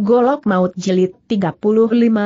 Golok Maut Jelit 35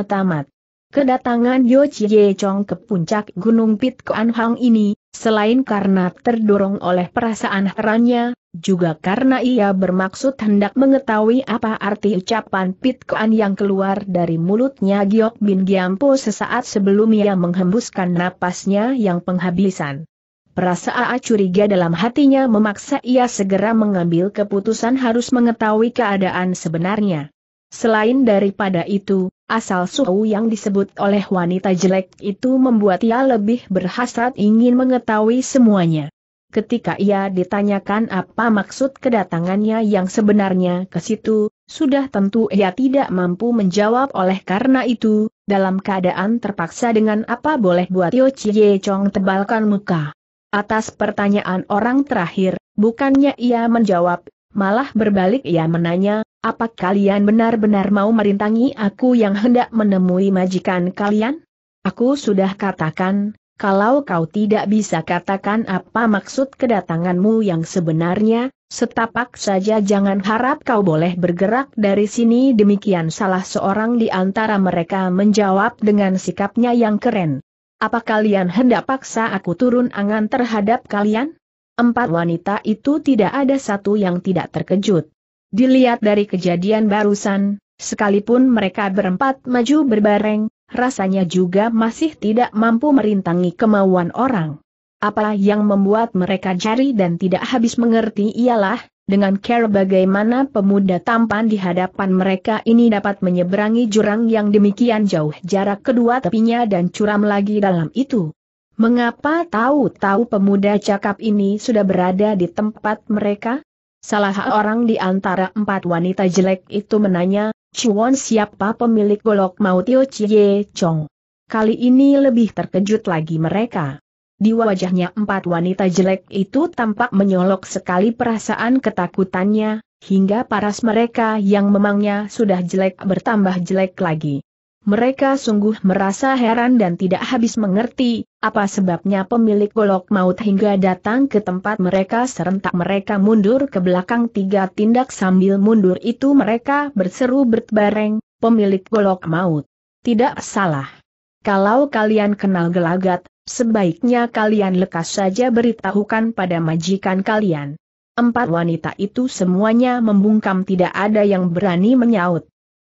Tamat Kedatangan Yo Chie Chong ke puncak Gunung Pit Koan Hang ini, selain karena terdorong oleh perasaan herannya, juga karena ia bermaksud hendak mengetahui apa arti ucapan Pit Koan yang keluar dari mulutnya Giok Bin Giampo sesaat sebelum ia menghembuskan napasnya yang penghabisan. Perasaan curiga dalam hatinya memaksa ia segera mengambil keputusan harus mengetahui keadaan sebenarnya. Selain daripada itu, asal Suhu yang disebut oleh wanita jelek itu membuat ia lebih berhasrat ingin mengetahui semuanya. Ketika ia ditanyakan apa maksud kedatangannya yang sebenarnya ke situ, sudah tentu ia tidak mampu menjawab oleh karena itu, dalam keadaan terpaksa dengan apa boleh buat Yo Chie Chong tebalkan muka. Atas pertanyaan orang terakhir, bukannya ia menjawab, malah berbalik ia menanya, apa kalian benar-benar mau merintangi aku yang hendak menemui majikan kalian? Aku sudah katakan, kalau kau tidak bisa katakan apa maksud kedatanganmu yang sebenarnya, setapak saja jangan harap kau boleh bergerak dari sini demikian salah seorang di antara mereka menjawab dengan sikapnya yang keren. Apa kalian hendak paksa aku turun angan terhadap kalian? Empat wanita itu tidak ada satu yang tidak terkejut. Dilihat dari kejadian barusan, sekalipun mereka berempat maju berbareng, rasanya juga masih tidak mampu merintangi kemauan orang. Apa yang membuat mereka jari dan tidak habis mengerti ialah, dengan care bagaimana pemuda tampan di hadapan mereka ini dapat menyeberangi jurang yang demikian jauh jarak kedua tepinya dan curam lagi dalam itu. Mengapa tahu-tahu pemuda cakap ini sudah berada di tempat mereka? Salah orang di antara empat wanita jelek itu menanya, Chuan siapa pemilik golok mautio Cie Chie Chong? Kali ini lebih terkejut lagi mereka. Di wajahnya empat wanita jelek itu tampak menyolok sekali perasaan ketakutannya, hingga paras mereka yang memangnya sudah jelek bertambah jelek lagi. Mereka sungguh merasa heran dan tidak habis mengerti, apa sebabnya pemilik golok maut hingga datang ke tempat mereka serentak mereka mundur ke belakang tiga tindak sambil mundur itu mereka berseru bertbareng, pemilik golok maut. Tidak salah. Kalau kalian kenal gelagat, sebaiknya kalian lekas saja beritahukan pada majikan kalian. Empat wanita itu semuanya membungkam tidak ada yang berani menyaut.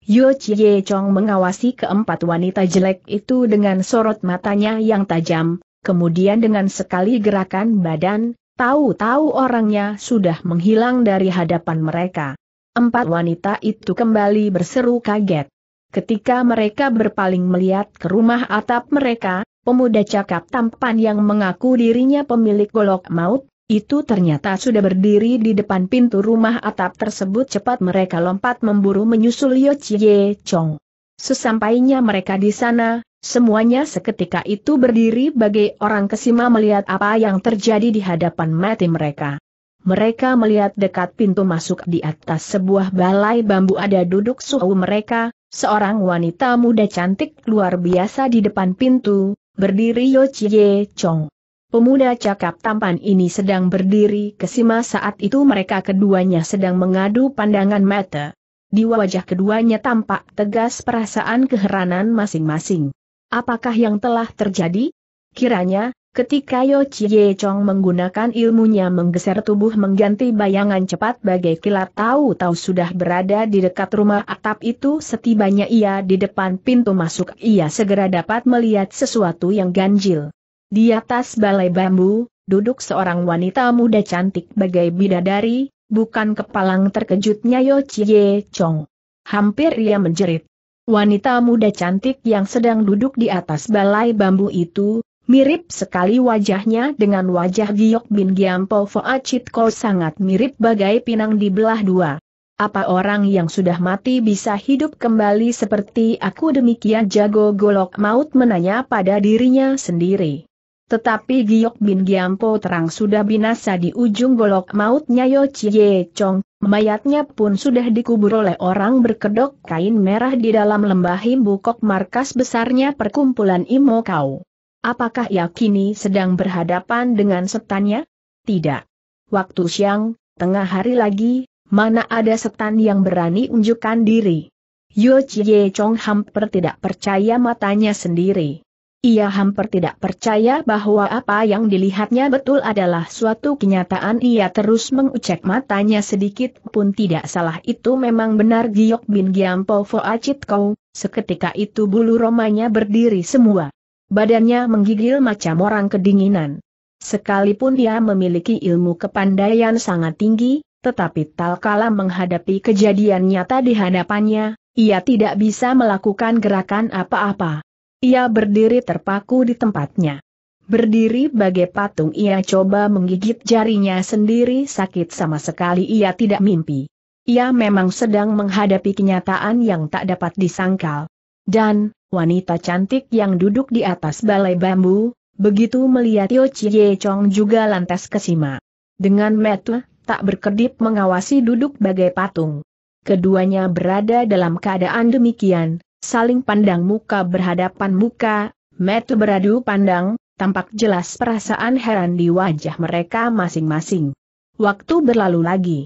Yo Chie Chong mengawasi keempat wanita jelek itu dengan sorot matanya yang tajam, kemudian dengan sekali gerakan badan, tahu-tahu orangnya sudah menghilang dari hadapan mereka. Empat wanita itu kembali berseru kaget. Ketika mereka berpaling melihat ke rumah atap mereka, pemuda cakap tampan yang mengaku dirinya pemilik golok maut, itu ternyata sudah berdiri di depan pintu rumah atap tersebut cepat mereka lompat memburu menyusul Yo Chie Chong. Sesampainya mereka di sana, semuanya seketika itu berdiri bagai orang kesima melihat apa yang terjadi di hadapan mati mereka. Mereka melihat dekat pintu masuk di atas sebuah balai bambu ada duduk suhu mereka, seorang wanita muda cantik luar biasa di depan pintu, berdiri Yo Chie Chong. Pemuda cakap tampan ini sedang berdiri kesima saat itu mereka keduanya sedang mengadu pandangan mata. Di wajah keduanya tampak tegas perasaan keheranan masing-masing. Apakah yang telah terjadi? Kiranya, ketika Yo Chie Chong menggunakan ilmunya menggeser tubuh mengganti bayangan cepat bagai kilat tahu-tahu sudah berada di dekat rumah atap itu setibanya ia di depan pintu masuk ia segera dapat melihat sesuatu yang ganjil. Di atas balai bambu, duduk seorang wanita muda cantik bagai bidadari, bukan kepalang terkejutnya Yo Chie Chong. Hampir ia menjerit. Wanita muda cantik yang sedang duduk di atas balai bambu itu, mirip sekali wajahnya dengan wajah Giok Bin Giampo Foacit Ko sangat mirip bagai pinang di belah dua. Apa orang yang sudah mati bisa hidup kembali seperti aku demikian jago golok maut menanya pada dirinya sendiri. Tetapi Giok Bin Giampo terang sudah binasa di ujung golok mautnya Yo Chie Chong, mayatnya pun sudah dikubur oleh orang berkedok kain merah di dalam lembah Himbukok markas besarnya perkumpulan Imo Kau. Apakah ia kini sedang berhadapan dengan setannya? Tidak. Waktu siang, tengah hari lagi, mana ada setan yang berani unjukkan diri. Yo Chie Chong hampir tidak percaya matanya sendiri. Ia hampir tidak percaya bahwa apa yang dilihatnya betul adalah suatu kenyataan ia terus mengucek matanya sedikit pun tidak salah itu memang benar Giok Bin Giampo Foacit Kau, seketika itu bulu romanya berdiri semua. Badannya menggigil macam orang kedinginan. Sekalipun ia memiliki ilmu kepandaian sangat tinggi, tetapi talkala menghadapi kejadian nyata di hadapannya, ia tidak bisa melakukan gerakan apa-apa. Ia berdiri terpaku di tempatnya. Berdiri bagai patung ia coba menggigit jarinya sendiri sakit sama sekali ia tidak mimpi. Ia memang sedang menghadapi kenyataan yang tak dapat disangkal. Dan, wanita cantik yang duduk di atas balai bambu, begitu melihat Yo Chie Chong juga lantas kesima. Dengan metu, tak berkedip mengawasi duduk bagai patung. Keduanya berada dalam keadaan demikian, saling pandang muka berhadapan muka, metu beradu pandang, tampak jelas perasaan heran di wajah mereka masing-masing. Waktu berlalu lagi.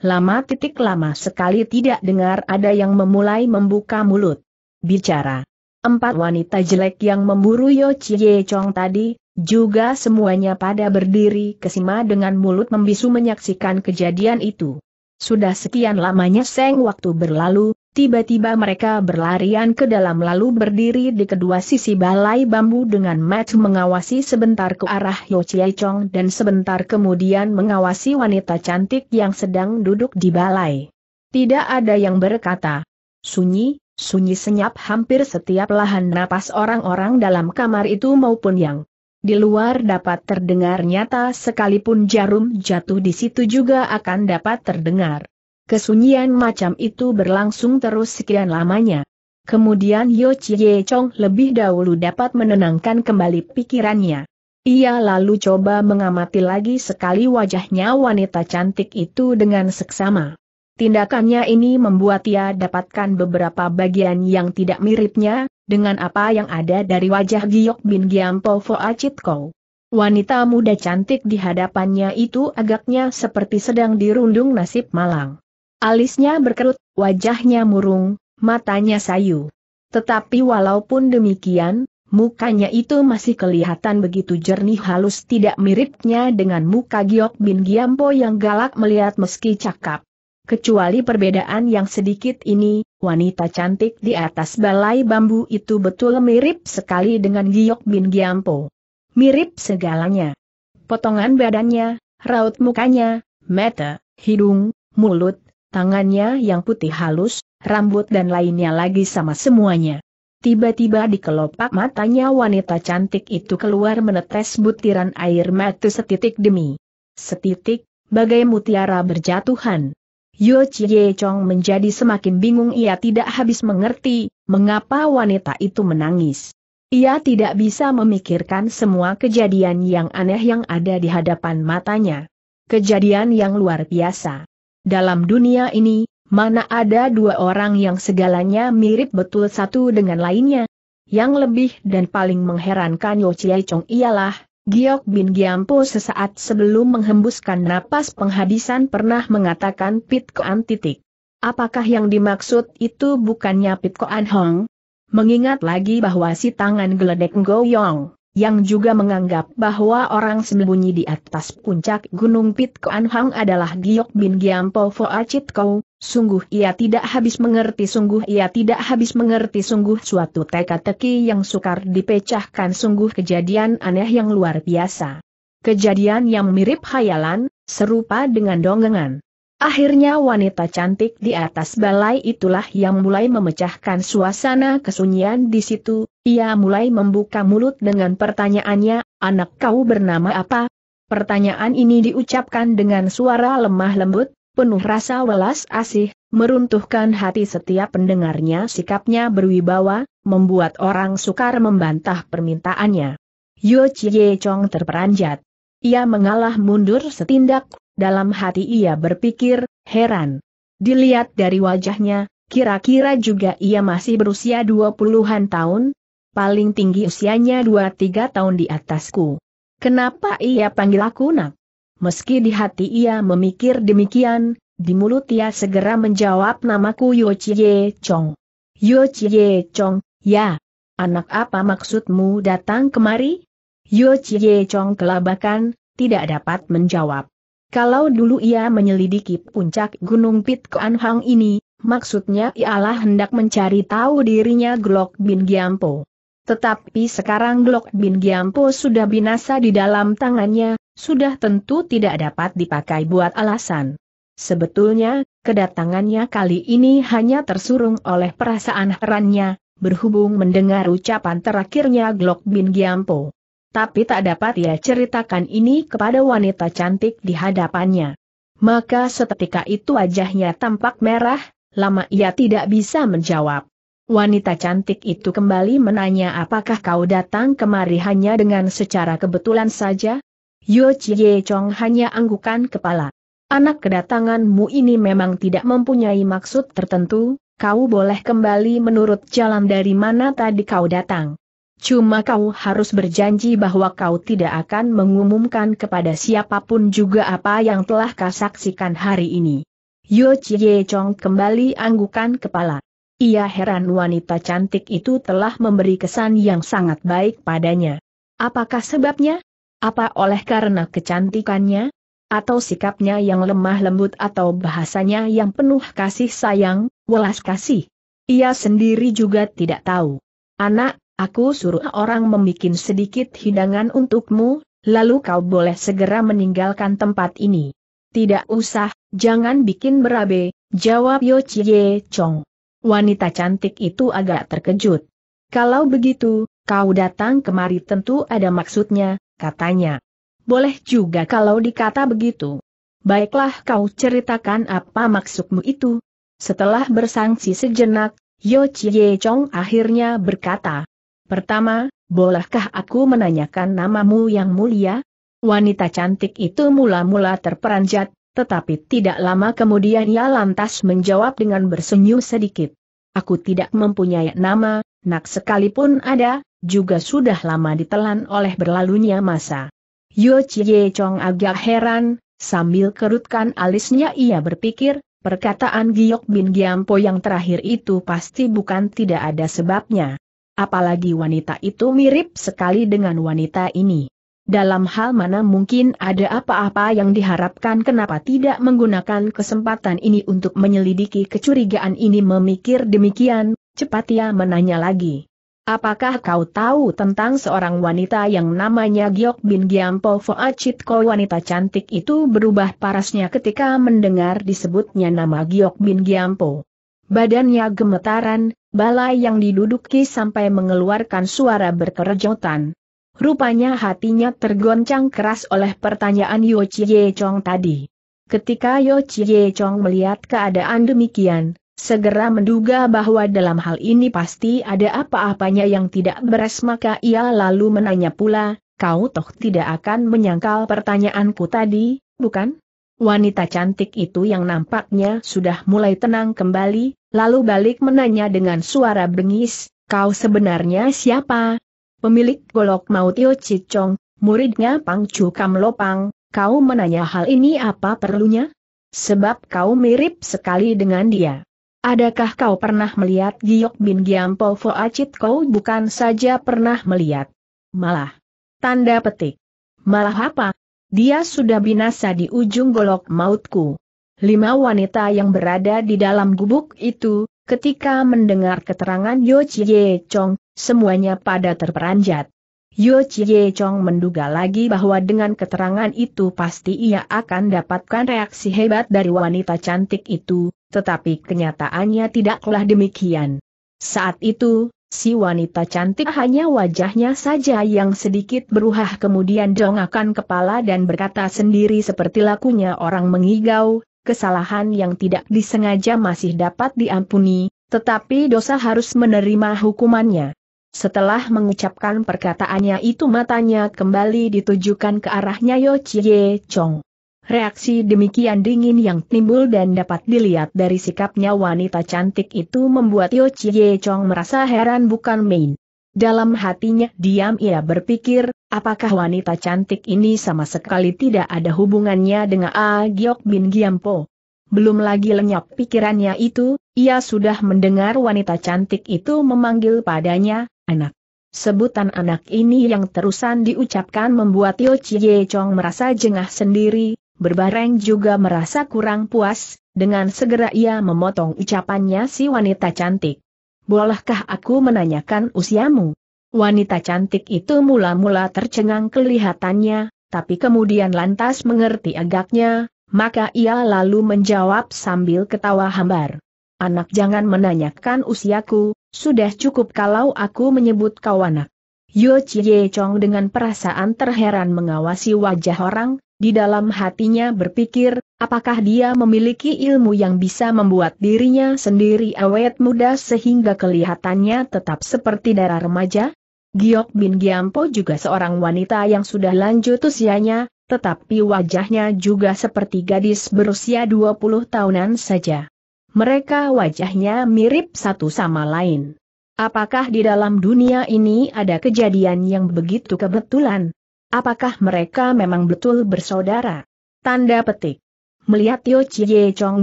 Lama titik lama sekali tidak dengar ada yang memulai membuka mulut. Bicara. Empat wanita jelek yang memburu Yo Chie Chong tadi, juga semuanya pada berdiri kesima dengan mulut membisu menyaksikan kejadian itu. Sudah sekian lamanya seng waktu berlalu, Tiba-tiba mereka berlarian ke dalam lalu berdiri di kedua sisi balai bambu dengan match mengawasi sebentar ke arah Yo Chie Chong dan sebentar kemudian mengawasi wanita cantik yang sedang duduk di balai. Tidak ada yang berkata. Sunyi, sunyi senyap hampir setiap lahan napas orang-orang dalam kamar itu maupun yang di luar dapat terdengar nyata sekalipun jarum jatuh di situ juga akan dapat terdengar. Kesunyian macam itu berlangsung terus sekian lamanya. Kemudian Yo Chie Chong lebih dahulu dapat menenangkan kembali pikirannya. Ia lalu coba mengamati lagi sekali wajahnya wanita cantik itu dengan seksama. Tindakannya ini membuat ia dapatkan beberapa bagian yang tidak miripnya, dengan apa yang ada dari wajah Giok Bin Giampo Acit Kou. Wanita muda cantik di hadapannya itu agaknya seperti sedang dirundung nasib malang. Alisnya berkerut, wajahnya murung, matanya sayu. Tetapi walaupun demikian, mukanya itu masih kelihatan begitu jernih halus tidak miripnya dengan muka Giok Bin Giampo yang galak melihat meski cakap. Kecuali perbedaan yang sedikit ini, wanita cantik di atas balai bambu itu betul mirip sekali dengan Giok Bin Giampo. Mirip segalanya. Potongan badannya, raut mukanya, mata, hidung, mulut, tangannya yang putih halus, rambut dan lainnya lagi sama semuanya. Tiba-tiba di kelopak matanya wanita cantik itu keluar menetes butiran air mata setitik demi setitik, bagai mutiara berjatuhan. Yo Chie Chong menjadi semakin bingung ia tidak habis mengerti, mengapa wanita itu menangis. Ia tidak bisa memikirkan semua kejadian yang aneh yang ada di hadapan matanya. Kejadian yang luar biasa. Dalam dunia ini, mana ada dua orang yang segalanya mirip betul satu dengan lainnya? Yang lebih dan paling mengherankan Yo Chiai Chong ialah, Giok Bin Giampo sesaat sebelum menghembuskan napas penghabisan pernah mengatakan Pit Koan titik. Apakah yang dimaksud itu bukannya Pit Koan Hong? Mengingat lagi bahwa si tangan geledek Go Yong yang juga menganggap bahwa orang sembunyi di atas puncak Gunung Pit Koan Hang adalah Giok Bin Giampo Foachit Kou, sungguh ia tidak habis mengerti sungguh ia tidak habis mengerti sungguh suatu teka-teki yang sukar dipecahkan sungguh kejadian aneh yang luar biasa. Kejadian yang mirip hayalan, serupa dengan dongengan. Akhirnya wanita cantik di atas balai itulah yang mulai memecahkan suasana kesunyian di situ, ia mulai membuka mulut dengan pertanyaannya, anak kau bernama apa? Pertanyaan ini diucapkan dengan suara lemah lembut, penuh rasa welas asih, meruntuhkan hati setiap pendengarnya sikapnya berwibawa, membuat orang sukar membantah permintaannya. Yo Chie Chong terperanjat. Ia mengalah mundur setindak dalam hati ia berpikir, heran. Dilihat dari wajahnya, kira-kira juga ia masih berusia 20-an tahun, paling tinggi usianya 2-3 tahun di atasku. Kenapa ia panggil aku nak? Meski di hati ia memikir demikian, di mulut ia segera menjawab namaku Yo Chie Chong. Yo Chie Chong, ya. Anak apa maksudmu datang kemari? Yo Chie Chong kelabakan, tidak dapat menjawab. Kalau dulu ia menyelidiki puncak Gunung Pit Koan Hang ini, maksudnya ialah hendak mencari tahu dirinya Glock Bin Giampo. Tetapi sekarang Glock Bin Giampo sudah binasa di dalam tangannya, sudah tentu tidak dapat dipakai buat alasan. Sebetulnya, kedatangannya kali ini hanya tersurung oleh perasaan herannya, berhubung mendengar ucapan terakhirnya Glock Bin Giampo tapi tak dapat ia ceritakan ini kepada wanita cantik di hadapannya. Maka setetika itu wajahnya tampak merah, lama ia tidak bisa menjawab. Wanita cantik itu kembali menanya apakah kau datang kemari hanya dengan secara kebetulan saja? Yo Chie Chong hanya anggukan kepala. Anak kedatanganmu ini memang tidak mempunyai maksud tertentu, kau boleh kembali menurut jalan dari mana tadi kau datang. Cuma kau harus berjanji bahwa kau tidak akan mengumumkan kepada siapapun juga apa yang telah kau saksikan hari ini. Yo Chie Chong kembali anggukan kepala. Ia heran wanita cantik itu telah memberi kesan yang sangat baik padanya. Apakah sebabnya? Apa oleh karena kecantikannya? Atau sikapnya yang lemah lembut atau bahasanya yang penuh kasih sayang, welas kasih? Ia sendiri juga tidak tahu. Anak Aku suruh orang membuat sedikit hidangan untukmu, lalu kau boleh segera meninggalkan tempat ini. Tidak usah, jangan bikin berabe, jawab Yo Chie Chong. Wanita cantik itu agak terkejut. Kalau begitu, kau datang kemari tentu ada maksudnya, katanya. Boleh juga kalau dikata begitu. Baiklah kau ceritakan apa maksudmu itu. Setelah bersangsi sejenak, Yo Chie Chong akhirnya berkata, Pertama, bolehkah aku menanyakan namamu yang mulia? Wanita cantik itu mula-mula terperanjat, tetapi tidak lama kemudian ia lantas menjawab dengan bersenyum sedikit. Aku tidak mempunyai nama, nak sekalipun ada, juga sudah lama ditelan oleh berlalunya masa. Yo Chie Chong agak heran, sambil kerutkan alisnya ia berpikir, perkataan Giok Bin Giampo yang terakhir itu pasti bukan tidak ada sebabnya apalagi wanita itu mirip sekali dengan wanita ini. Dalam hal mana mungkin ada apa-apa yang diharapkan kenapa tidak menggunakan kesempatan ini untuk menyelidiki kecurigaan ini memikir demikian, cepat ia menanya lagi. Apakah kau tahu tentang seorang wanita yang namanya Giok Bin Giampo Foachit Ko wanita cantik itu berubah parasnya ketika mendengar disebutnya nama Giok Bin Giampo. Badannya gemetaran, Balai yang diduduki sampai mengeluarkan suara berkerejotan. Rupanya hatinya tergoncang keras oleh pertanyaan Yo Chie Chong tadi. Ketika Yo Chie Chong melihat keadaan demikian, segera menduga bahwa dalam hal ini pasti ada apa-apanya yang tidak beres maka ia lalu menanya pula, kau toh tidak akan menyangkal pertanyaanku tadi, bukan? Wanita cantik itu yang nampaknya sudah mulai tenang kembali, lalu balik menanya dengan suara bengis, kau sebenarnya siapa? Pemilik golok maut Cicong, muridnya Pang Chu Kam Lopang, kau menanya hal ini apa perlunya? Sebab kau mirip sekali dengan dia. Adakah kau pernah melihat Giok Bin Giampo Acit? kau bukan saja pernah melihat? Malah. Tanda petik. Malah apa? Dia sudah binasa di ujung golok mautku. Lima wanita yang berada di dalam gubuk itu, ketika mendengar keterangan Yo Chie Chong, semuanya pada terperanjat. Yo Chie Chong menduga lagi bahwa dengan keterangan itu pasti ia akan dapatkan reaksi hebat dari wanita cantik itu, tetapi kenyataannya tidaklah demikian. Saat itu, Si wanita cantik hanya wajahnya saja yang sedikit berubah kemudian dongakan kepala dan berkata sendiri seperti lakunya orang mengigau, kesalahan yang tidak disengaja masih dapat diampuni, tetapi dosa harus menerima hukumannya. Setelah mengucapkan perkataannya itu matanya kembali ditujukan ke arahnya Yo Chie Chong. Reaksi demikian dingin yang timbul dan dapat dilihat dari sikapnya wanita cantik itu membuat Yo Chie Chong merasa heran bukan main. Dalam hatinya diam ia berpikir, apakah wanita cantik ini sama sekali tidak ada hubungannya dengan A Giok Bin Giampo. Belum lagi lenyap pikirannya itu, ia sudah mendengar wanita cantik itu memanggil padanya, anak. Sebutan anak ini yang terusan diucapkan membuat Yo Chie Chong merasa jengah sendiri, berbareng juga merasa kurang puas, dengan segera ia memotong ucapannya si wanita cantik. Bolehkah aku menanyakan usiamu? Wanita cantik itu mula-mula tercengang kelihatannya, tapi kemudian lantas mengerti agaknya, maka ia lalu menjawab sambil ketawa hambar. Anak jangan menanyakan usiaku, sudah cukup kalau aku menyebut kau anak. Yo Chie Chong dengan perasaan terheran mengawasi wajah orang, di dalam hatinya berpikir, apakah dia memiliki ilmu yang bisa membuat dirinya sendiri awet muda sehingga kelihatannya tetap seperti darah remaja? Giok Bin Giampo juga seorang wanita yang sudah lanjut usianya, tetapi wajahnya juga seperti gadis berusia 20 tahunan saja. Mereka wajahnya mirip satu sama lain. Apakah di dalam dunia ini ada kejadian yang begitu kebetulan? Apakah mereka memang betul bersaudara? Tanda petik. Melihat Tio Chie Chong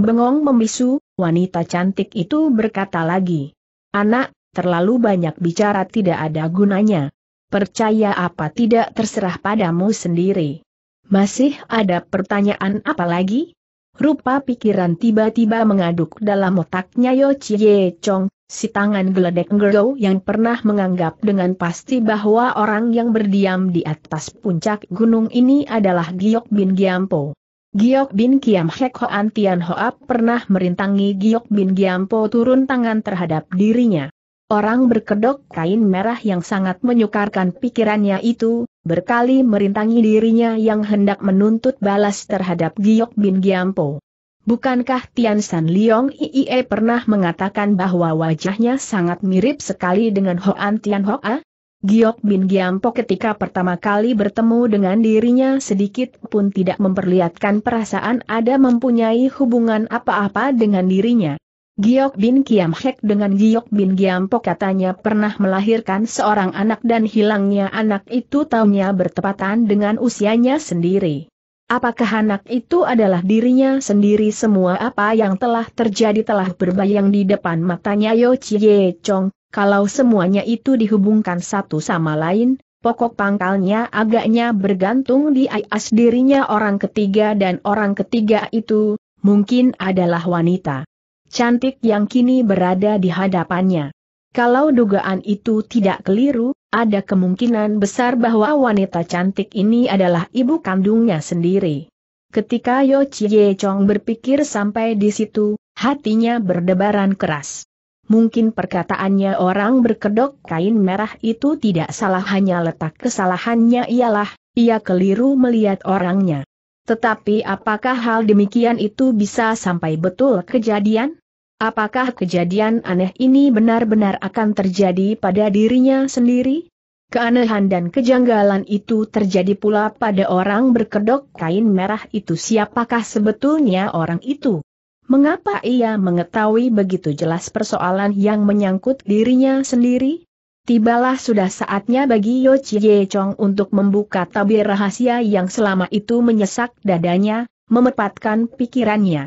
bengong membisu, wanita cantik itu berkata lagi. Anak, terlalu banyak bicara tidak ada gunanya. Percaya apa tidak terserah padamu sendiri. Masih ada pertanyaan apa lagi? Rupa pikiran tiba-tiba mengaduk dalam otaknya Yo Chie Chong, Si tangan geledek Ngero yang pernah menganggap dengan pasti bahwa orang yang berdiam di atas puncak gunung ini adalah Giok Bin Giampo. Giok Bin Kiam Hek Hoan Tian Hoap pernah merintangi Giok Bin Giampo turun tangan terhadap dirinya. Orang berkedok kain merah yang sangat menyukarkan pikirannya itu, berkali merintangi dirinya yang hendak menuntut balas terhadap Giok Bin Giampo. Bukankah Tian San Liong Iie pernah mengatakan bahwa wajahnya sangat mirip sekali dengan Hoan Tian Hoa? Giok Bin Giampo ketika pertama kali bertemu dengan dirinya sedikit pun tidak memperlihatkan perasaan ada mempunyai hubungan apa-apa dengan dirinya. Giok Bin Kiam Hek dengan Giok Bin Giampo katanya pernah melahirkan seorang anak dan hilangnya anak itu tahunnya bertepatan dengan usianya sendiri. Apakah anak itu adalah dirinya sendiri semua apa yang telah terjadi telah berbayang di depan matanya Yo Chie Chong, kalau semuanya itu dihubungkan satu sama lain, pokok pangkalnya agaknya bergantung di ayas dirinya orang ketiga dan orang ketiga itu, mungkin adalah wanita cantik yang kini berada di hadapannya. Kalau dugaan itu tidak keliru, ada kemungkinan besar bahwa wanita cantik ini adalah ibu kandungnya sendiri. Ketika Yo Chie Chong berpikir sampai di situ, hatinya berdebaran keras. Mungkin perkataannya orang berkedok kain merah itu tidak salah hanya letak kesalahannya ialah, ia keliru melihat orangnya. Tetapi apakah hal demikian itu bisa sampai betul kejadian? Apakah kejadian aneh ini benar-benar akan terjadi pada dirinya sendiri? Keanehan dan kejanggalan itu terjadi pula pada orang berkedok kain merah itu siapakah sebetulnya orang itu? Mengapa ia mengetahui begitu jelas persoalan yang menyangkut dirinya sendiri? Tibalah sudah saatnya bagi Yo Chie Chong untuk membuka tabir rahasia yang selama itu menyesak dadanya, memepatkan pikirannya.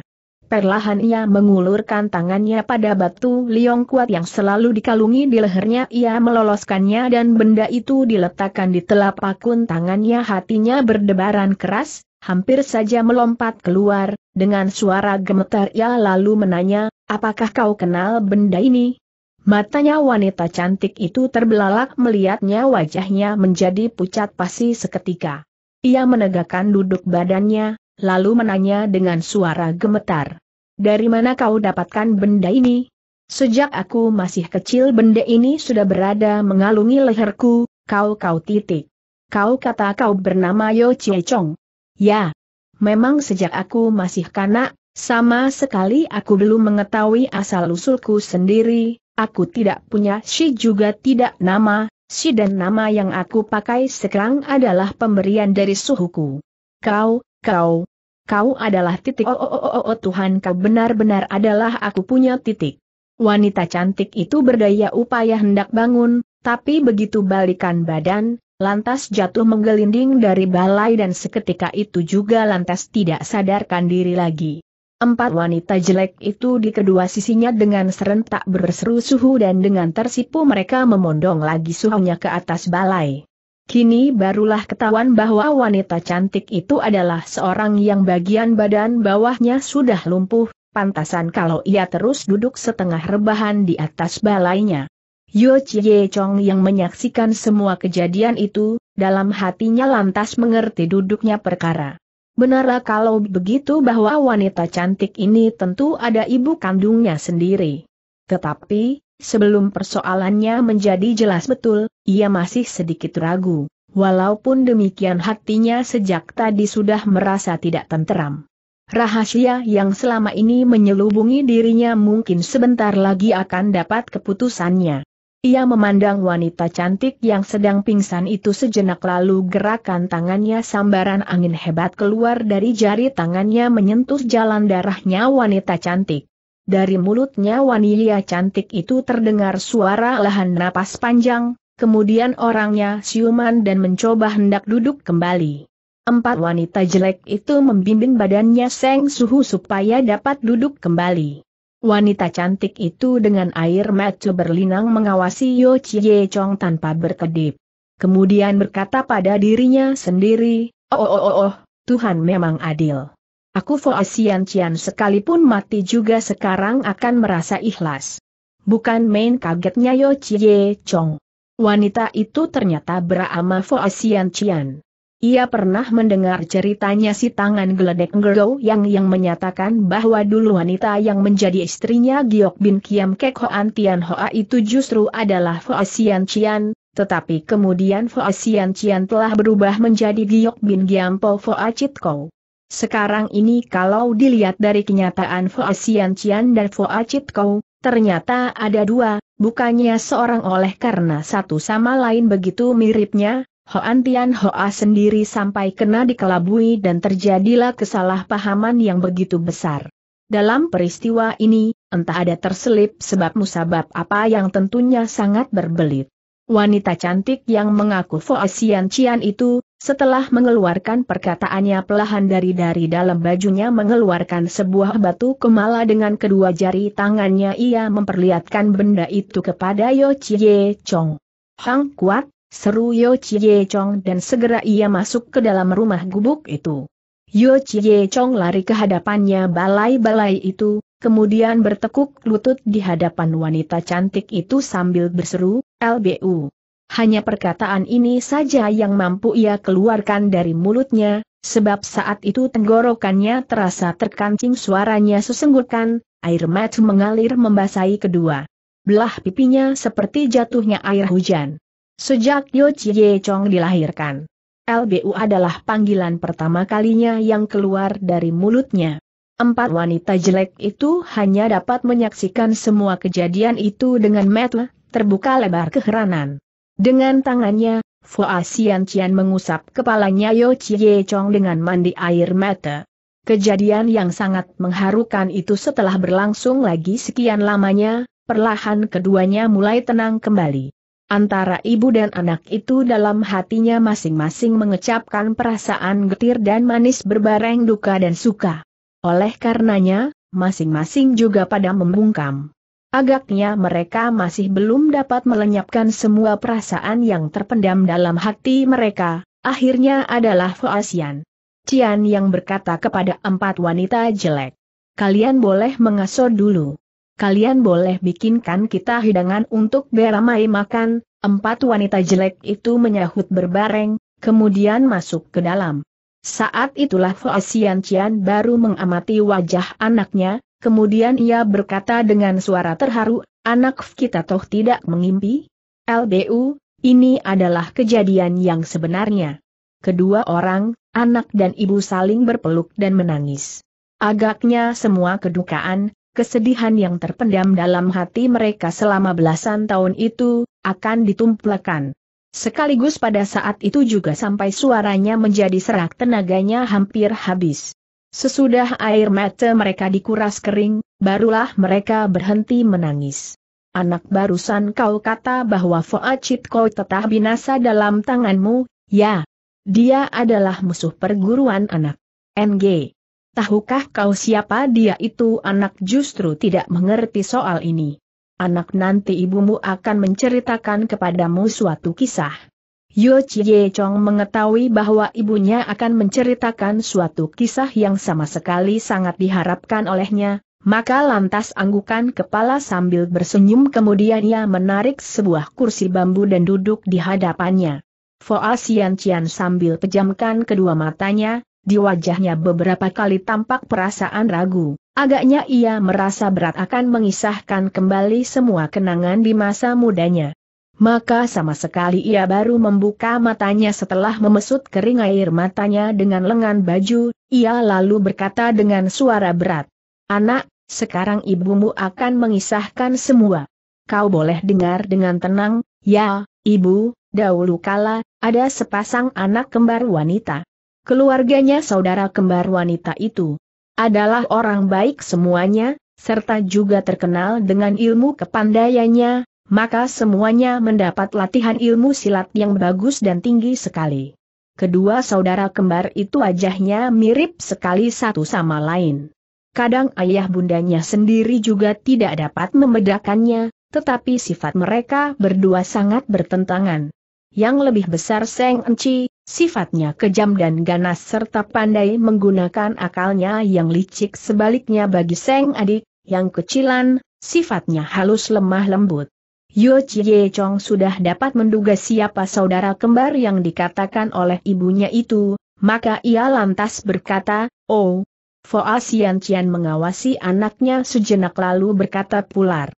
Perlahan ia mengulurkan tangannya pada batu liong kuat yang selalu dikalungi di lehernya ia meloloskannya dan benda itu diletakkan di telapakun tangannya hatinya berdebaran keras, hampir saja melompat keluar, dengan suara gemetar ia lalu menanya, apakah kau kenal benda ini? Matanya wanita cantik itu terbelalak melihatnya wajahnya menjadi pucat pasi seketika. Ia menegakkan duduk badannya, lalu menanya dengan suara gemetar. Dari mana kau dapatkan benda ini? Sejak aku masih kecil benda ini sudah berada mengalungi leherku, kau-kau titik. Kau kata kau bernama Yo Chie Chong. Ya. Memang sejak aku masih kanak, sama sekali aku belum mengetahui asal-usulku sendiri, aku tidak punya si juga tidak nama, si dan nama yang aku pakai sekarang adalah pemberian dari suhuku. Kau, kau, kau adalah titik oh oh oh oh, oh Tuhan kau benar-benar adalah aku punya titik. Wanita cantik itu berdaya upaya hendak bangun, tapi begitu balikan badan, lantas jatuh menggelinding dari balai dan seketika itu juga lantas tidak sadarkan diri lagi. Empat wanita jelek itu di kedua sisinya dengan serentak berseru suhu dan dengan tersipu mereka memondong lagi suhunya ke atas balai. Kini barulah ketahuan bahwa wanita cantik itu adalah seorang yang bagian badan bawahnya sudah lumpuh, pantasan kalau ia terus duduk setengah rebahan di atas balainya. Yo Chie Chong yang menyaksikan semua kejadian itu, dalam hatinya lantas mengerti duduknya perkara. Benarlah kalau begitu bahwa wanita cantik ini tentu ada ibu kandungnya sendiri. Tetapi, Sebelum persoalannya menjadi jelas betul, ia masih sedikit ragu. Walaupun demikian hatinya sejak tadi sudah merasa tidak tenteram. Rahasia yang selama ini menyelubungi dirinya mungkin sebentar lagi akan dapat keputusannya. Ia memandang wanita cantik yang sedang pingsan itu sejenak lalu gerakan tangannya sambaran angin hebat keluar dari jari tangannya menyentuh jalan darahnya wanita cantik. Dari mulutnya wanita cantik itu terdengar suara lahan napas panjang, kemudian orangnya siuman dan mencoba hendak duduk kembali. Empat wanita jelek itu membimbing badannya Seng Suhu supaya dapat duduk kembali. Wanita cantik itu dengan air mata berlinang mengawasi Yo Chie Chong tanpa berkedip. Kemudian berkata pada dirinya sendiri, oh oh oh oh, Tuhan memang adil. Aku Foesian Cian sekalipun mati juga sekarang akan merasa ikhlas. Bukan main kagetnya Yo Chie Chong. Wanita itu ternyata berama Foesian Cian. Ia pernah mendengar ceritanya si tangan geledek Ngero yang yang menyatakan bahwa dulu wanita yang menjadi istrinya Giok Bin Kiam Kek Hoan Tian Hoa itu justru adalah Foesian Cian, tetapi kemudian Foesian Cian telah berubah menjadi Giok Bin Giam Po Foa Chit Kou. Sekarang ini kalau dilihat dari kenyataan Fua Xian Qian dan Fua Chit Kou, ternyata ada dua, bukannya seorang oleh karena satu sama lain begitu miripnya, Hoan Tian Hoa sendiri sampai kena dikelabui dan terjadilah kesalahpahaman yang begitu besar. Dalam peristiwa ini, entah ada terselip sebab musabab apa yang tentunya sangat berbelit. Wanita cantik yang mengaku Fua Xian Qian itu, setelah mengeluarkan perkataannya pelahan dari dari dalam bajunya mengeluarkan sebuah batu kemala dengan kedua jari tangannya ia memperlihatkan benda itu kepada Yo Chie Chong. Hang kuat, seru Yo Chie Chong dan segera ia masuk ke dalam rumah gubuk itu. Yo Chie Chong lari ke hadapannya balai-balai itu, kemudian bertekuk lutut di hadapan wanita cantik itu sambil berseru, LBU hanya perkataan ini saja yang mampu ia keluarkan dari mulutnya, sebab saat itu tenggorokannya terasa terkancing suaranya sesenggukan, air mata mengalir membasahi kedua. Belah pipinya seperti jatuhnya air hujan. Sejak Yo Chie Chong dilahirkan, LBU adalah panggilan pertama kalinya yang keluar dari mulutnya. Empat wanita jelek itu hanya dapat menyaksikan semua kejadian itu dengan mata terbuka lebar keheranan. Dengan tangannya, Fua Xian Qian mengusap kepalanya Yo Chie Chong dengan mandi air mata. Kejadian yang sangat mengharukan itu setelah berlangsung lagi sekian lamanya, perlahan keduanya mulai tenang kembali. Antara ibu dan anak itu dalam hatinya masing-masing mengecapkan perasaan getir dan manis berbareng duka dan suka. Oleh karenanya, masing-masing juga pada membungkam. Agaknya mereka masih belum dapat melenyapkan semua perasaan yang terpendam dalam hati mereka, akhirnya adalah Fuasian. Cian yang berkata kepada empat wanita jelek. Kalian boleh mengasuh dulu. Kalian boleh bikinkan kita hidangan untuk beramai makan, empat wanita jelek itu menyahut berbareng, kemudian masuk ke dalam. Saat itulah Fuasian Cian baru mengamati wajah anaknya, Kemudian ia berkata dengan suara terharu, anak kita toh tidak mengimpi? LBU, ini adalah kejadian yang sebenarnya. Kedua orang, anak dan ibu saling berpeluk dan menangis. Agaknya semua kedukaan, kesedihan yang terpendam dalam hati mereka selama belasan tahun itu, akan ditumplekan. Sekaligus pada saat itu juga sampai suaranya menjadi serak tenaganya hampir habis. Sesudah air mata mereka dikuras kering, barulah mereka berhenti menangis. Anak barusan kau kata bahwa Foacit kau tetah binasa dalam tanganmu, ya. Dia adalah musuh perguruan anak. NG. Tahukah kau siapa dia itu anak justru tidak mengerti soal ini. Anak nanti ibumu akan menceritakan kepadamu suatu kisah. Yo Chie Chong mengetahui bahwa ibunya akan menceritakan suatu kisah yang sama sekali sangat diharapkan olehnya, maka lantas anggukan kepala sambil bersenyum kemudian ia menarik sebuah kursi bambu dan duduk di hadapannya. Foa Sian Cian sambil pejamkan kedua matanya, di wajahnya beberapa kali tampak perasaan ragu. Agaknya ia merasa berat akan mengisahkan kembali semua kenangan di masa mudanya maka sama sekali ia baru membuka matanya setelah memesut kering air matanya dengan lengan baju, ia lalu berkata dengan suara berat. Anak, sekarang ibumu akan mengisahkan semua. Kau boleh dengar dengan tenang, ya, ibu, dahulu kala, ada sepasang anak kembar wanita. Keluarganya saudara kembar wanita itu adalah orang baik semuanya, serta juga terkenal dengan ilmu kepandaiannya, maka semuanya mendapat latihan ilmu silat yang bagus dan tinggi sekali. Kedua saudara kembar itu wajahnya mirip sekali satu sama lain. Kadang ayah bundanya sendiri juga tidak dapat membedakannya, tetapi sifat mereka berdua sangat bertentangan. Yang lebih besar Seng Enci, sifatnya kejam dan ganas serta pandai menggunakan akalnya yang licik sebaliknya bagi Seng Adik, yang kecilan, sifatnya halus lemah lembut. Yo Chie Chong sudah dapat menduga siapa saudara kembar yang dikatakan oleh ibunya itu, maka ia lantas berkata, Oh, Fo Asian Cian mengawasi anaknya sejenak lalu berkata pular.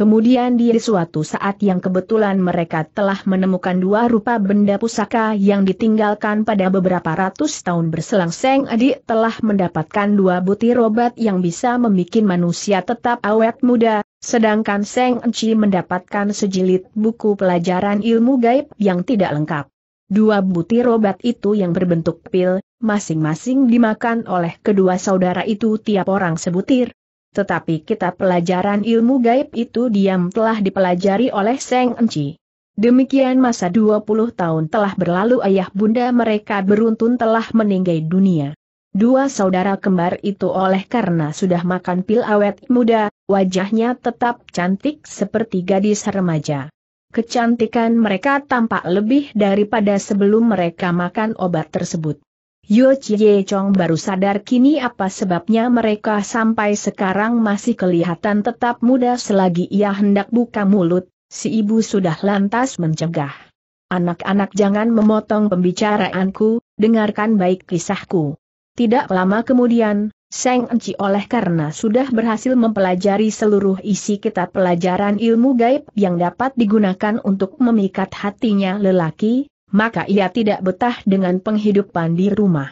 Kemudian di suatu saat yang kebetulan mereka telah menemukan dua rupa benda pusaka yang ditinggalkan pada beberapa ratus tahun berselang Seng Adi telah mendapatkan dua butir obat yang bisa membuat manusia tetap awet muda, sedangkan Seng Enci mendapatkan sejilid buku pelajaran ilmu gaib yang tidak lengkap. Dua butir obat itu yang berbentuk pil, masing-masing dimakan oleh kedua saudara itu tiap orang sebutir, tetapi kita pelajaran ilmu gaib itu diam telah dipelajari oleh Seng Enci. Demikian masa 20 tahun telah berlalu ayah bunda mereka beruntun telah meninggai dunia. Dua saudara kembar itu oleh karena sudah makan pil awet muda, wajahnya tetap cantik seperti gadis remaja. Kecantikan mereka tampak lebih daripada sebelum mereka makan obat tersebut. Yo Chie Chong baru sadar kini apa sebabnya mereka sampai sekarang masih kelihatan tetap muda selagi ia hendak buka mulut, si ibu sudah lantas mencegah. Anak-anak jangan memotong pembicaraanku, dengarkan baik kisahku. Tidak lama kemudian, Seng Enci oleh karena sudah berhasil mempelajari seluruh isi kitab pelajaran ilmu gaib yang dapat digunakan untuk memikat hatinya lelaki, maka ia tidak betah dengan penghidupan di rumah.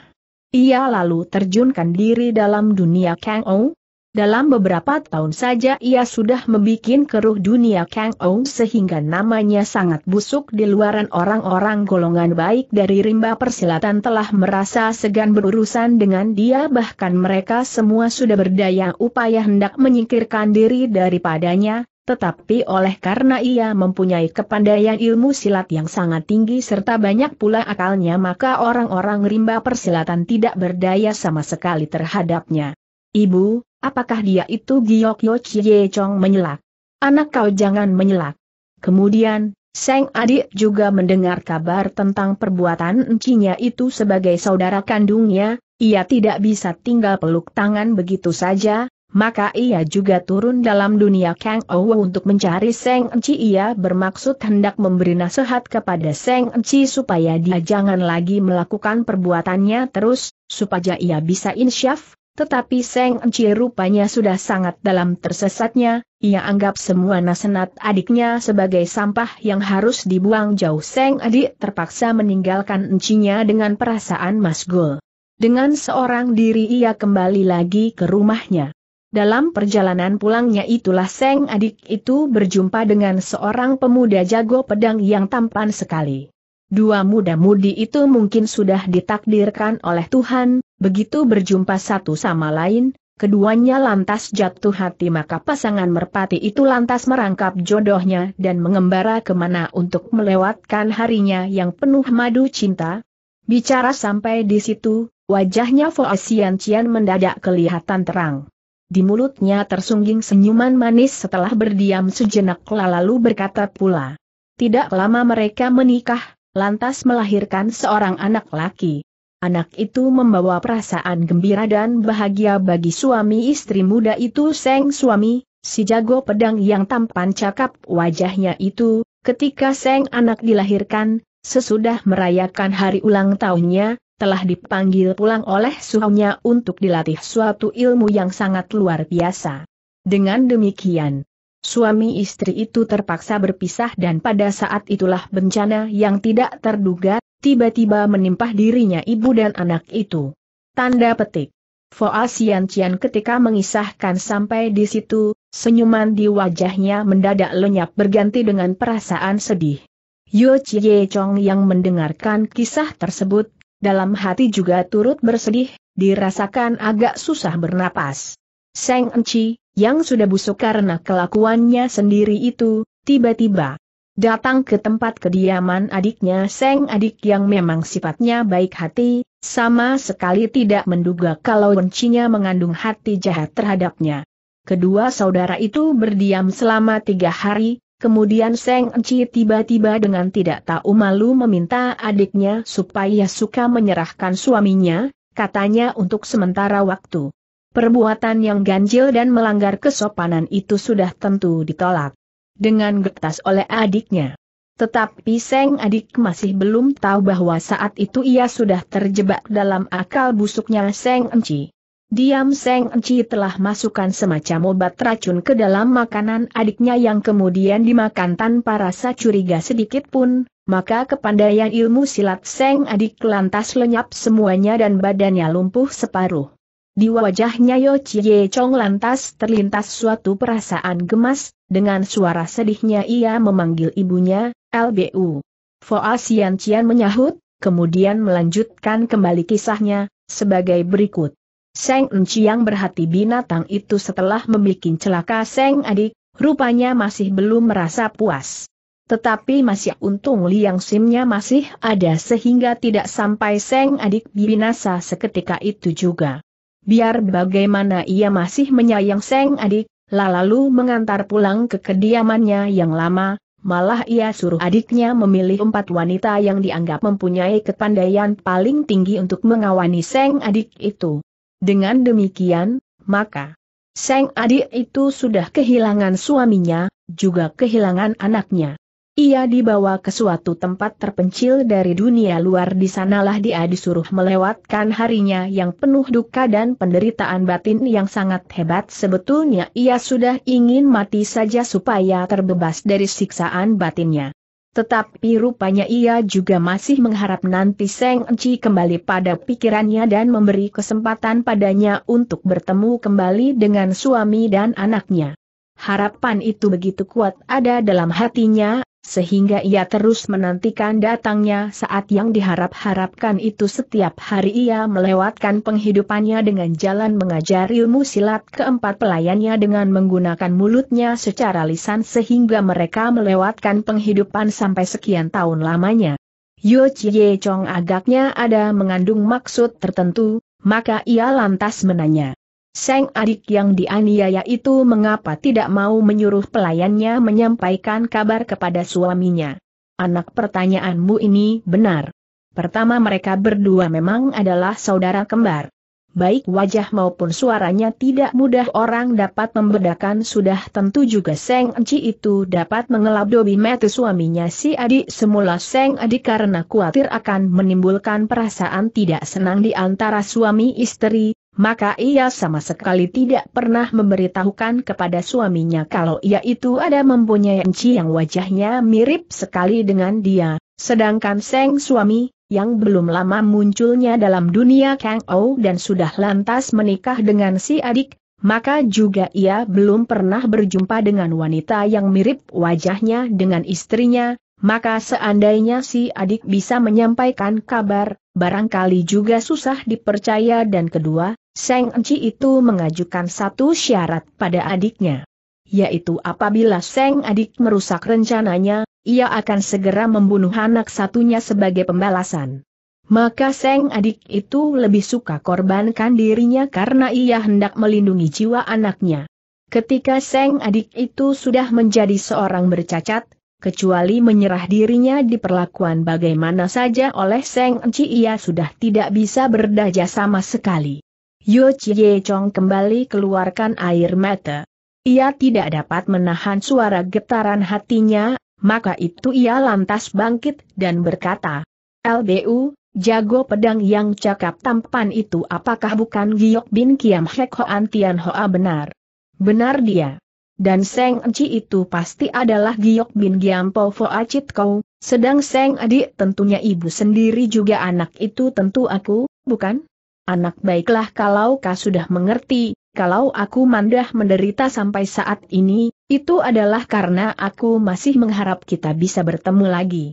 Ia lalu terjunkan diri dalam dunia Kang Ou. Dalam beberapa tahun saja ia sudah membuat keruh dunia Kang Ou sehingga namanya sangat busuk di luaran orang-orang golongan baik dari rimba persilatan telah merasa segan berurusan dengan dia bahkan mereka semua sudah berdaya upaya hendak menyingkirkan diri daripadanya, tetapi oleh karena ia mempunyai kepandaian ilmu silat yang sangat tinggi serta banyak pula akalnya maka orang-orang rimba persilatan tidak berdaya sama sekali terhadapnya. Ibu, apakah dia itu Giok Yo Chie Chong menyelak? Anak kau jangan menyelak. Kemudian, Seng adik juga mendengar kabar tentang perbuatan encinya itu sebagai saudara kandungnya, ia tidak bisa tinggal peluk tangan begitu saja, maka ia juga turun dalam dunia Kang Ouwe untuk mencari Seng Enci. Ia bermaksud hendak memberi nasihat kepada Seng Enci supaya dia jangan lagi melakukan perbuatannya terus, supaya ia bisa insyaf, tetapi Seng Enci rupanya sudah sangat dalam tersesatnya, ia anggap semua nasihat adiknya sebagai sampah yang harus dibuang jauh Seng adik terpaksa meninggalkan Encinya dengan perasaan masgul. Dengan seorang diri ia kembali lagi ke rumahnya. Dalam perjalanan pulangnya itulah Seng adik itu berjumpa dengan seorang pemuda jago pedang yang tampan sekali. Dua muda-mudi itu mungkin sudah ditakdirkan oleh Tuhan, begitu berjumpa satu sama lain, keduanya lantas jatuh hati maka pasangan merpati itu lantas merangkap jodohnya dan mengembara kemana untuk melewatkan harinya yang penuh madu cinta. Bicara sampai di situ, wajahnya Foasian Cian mendadak kelihatan terang. Di mulutnya tersungging senyuman manis setelah berdiam sejenak lalu berkata pula. Tidak lama mereka menikah, lantas melahirkan seorang anak laki. Anak itu membawa perasaan gembira dan bahagia bagi suami istri muda itu Seng suami, si jago pedang yang tampan cakap wajahnya itu, ketika Seng anak dilahirkan, sesudah merayakan hari ulang tahunnya, telah dipanggil pulang oleh suhunya untuk dilatih suatu ilmu yang sangat luar biasa. Dengan demikian, suami istri itu terpaksa berpisah dan pada saat itulah bencana yang tidak terduga, tiba-tiba menimpa dirinya ibu dan anak itu. Tanda petik. Foa Sian Cian ketika mengisahkan sampai di situ, senyuman di wajahnya mendadak lenyap berganti dengan perasaan sedih. Yo Chie Chong yang mendengarkan kisah tersebut dalam hati juga turut bersedih, dirasakan agak susah bernapas. Seng Enci, yang sudah busuk karena kelakuannya sendiri itu, tiba-tiba datang ke tempat kediaman adiknya Seng Adik yang memang sifatnya baik hati, sama sekali tidak menduga kalau Encinya mengandung hati jahat terhadapnya. Kedua saudara itu berdiam selama tiga hari, Kemudian Seng Enci tiba-tiba dengan tidak tahu malu meminta adiknya supaya suka menyerahkan suaminya, katanya untuk sementara waktu. Perbuatan yang ganjil dan melanggar kesopanan itu sudah tentu ditolak dengan getas oleh adiknya. Tetapi Seng adik masih belum tahu bahwa saat itu ia sudah terjebak dalam akal busuknya Seng Enci. Diam Seng Enci telah masukkan semacam obat racun ke dalam makanan adiknya yang kemudian dimakan tanpa rasa curiga sedikit pun, maka kepandaian ilmu silat Seng Adik lantas lenyap semuanya dan badannya lumpuh separuh. Di wajahnya Yo Chie Chong lantas terlintas suatu perasaan gemas, dengan suara sedihnya ia memanggil ibunya, LBU. Foa Sian Cian menyahut, kemudian melanjutkan kembali kisahnya, sebagai berikut. Seng yang berhati binatang itu setelah membuat celaka Seng adik, rupanya masih belum merasa puas. Tetapi masih untung liang simnya masih ada sehingga tidak sampai Seng adik binasa seketika itu juga. Biar bagaimana ia masih menyayang Seng adik, lalu mengantar pulang ke kediamannya yang lama, malah ia suruh adiknya memilih empat wanita yang dianggap mempunyai kepandaian paling tinggi untuk mengawani Seng adik itu. Dengan demikian, maka Seng adik itu sudah kehilangan suaminya, juga kehilangan anaknya. Ia dibawa ke suatu tempat terpencil dari dunia luar di sanalah dia disuruh melewatkan harinya yang penuh duka dan penderitaan batin yang sangat hebat. Sebetulnya ia sudah ingin mati saja supaya terbebas dari siksaan batinnya. Tetapi rupanya ia juga masih mengharap nanti Seng Enci kembali pada pikirannya dan memberi kesempatan padanya untuk bertemu kembali dengan suami dan anaknya. Harapan itu begitu kuat ada dalam hatinya, sehingga ia terus menantikan datangnya saat yang diharap-harapkan itu setiap hari ia melewatkan penghidupannya dengan jalan mengajar ilmu silat keempat pelayannya dengan menggunakan mulutnya secara lisan sehingga mereka melewatkan penghidupan sampai sekian tahun lamanya. Yo Chie Chong agaknya ada mengandung maksud tertentu, maka ia lantas menanya. Seng adik yang dianiaya itu mengapa tidak mau menyuruh pelayannya menyampaikan kabar kepada suaminya. Anak pertanyaanmu ini benar. Pertama mereka berdua memang adalah saudara kembar. Baik wajah maupun suaranya tidak mudah orang dapat membedakan sudah tentu juga Seng Enci itu dapat mengelap dobi mata suaminya si adik semula Seng adik karena khawatir akan menimbulkan perasaan tidak senang di antara suami istri, maka ia sama sekali tidak pernah memberitahukan kepada suaminya kalau ia itu ada mempunyai enci yang wajahnya mirip sekali dengan dia, sedangkan Seng suami, yang belum lama munculnya dalam dunia Kang Ou dan sudah lantas menikah dengan si adik, maka juga ia belum pernah berjumpa dengan wanita yang mirip wajahnya dengan istrinya, maka seandainya si adik bisa menyampaikan kabar, barangkali juga susah dipercaya dan kedua, Seng Enci itu mengajukan satu syarat pada adiknya. Yaitu apabila Seng adik merusak rencananya, ia akan segera membunuh anak satunya sebagai pembalasan. Maka Seng adik itu lebih suka korbankan dirinya karena ia hendak melindungi jiwa anaknya. Ketika Seng adik itu sudah menjadi seorang bercacat, kecuali menyerah dirinya diperlakukan bagaimana saja oleh Seng Enci ia sudah tidak bisa berdaya sama sekali. Yu Chie Chong kembali keluarkan air mata. Ia tidak dapat menahan suara getaran hatinya, maka itu ia lantas bangkit dan berkata, LBU, jago pedang yang cakap tampan itu apakah bukan Giok Bin Kiam Hek Hoan Tian Hoa benar? Benar dia dan Seng Ji itu pasti adalah Giok Bin Giampo Acit Kau, sedang Seng adik tentunya ibu sendiri juga anak itu tentu aku, bukan? Anak baiklah kalau kau sudah mengerti, kalau aku mandah menderita sampai saat ini, itu adalah karena aku masih mengharap kita bisa bertemu lagi.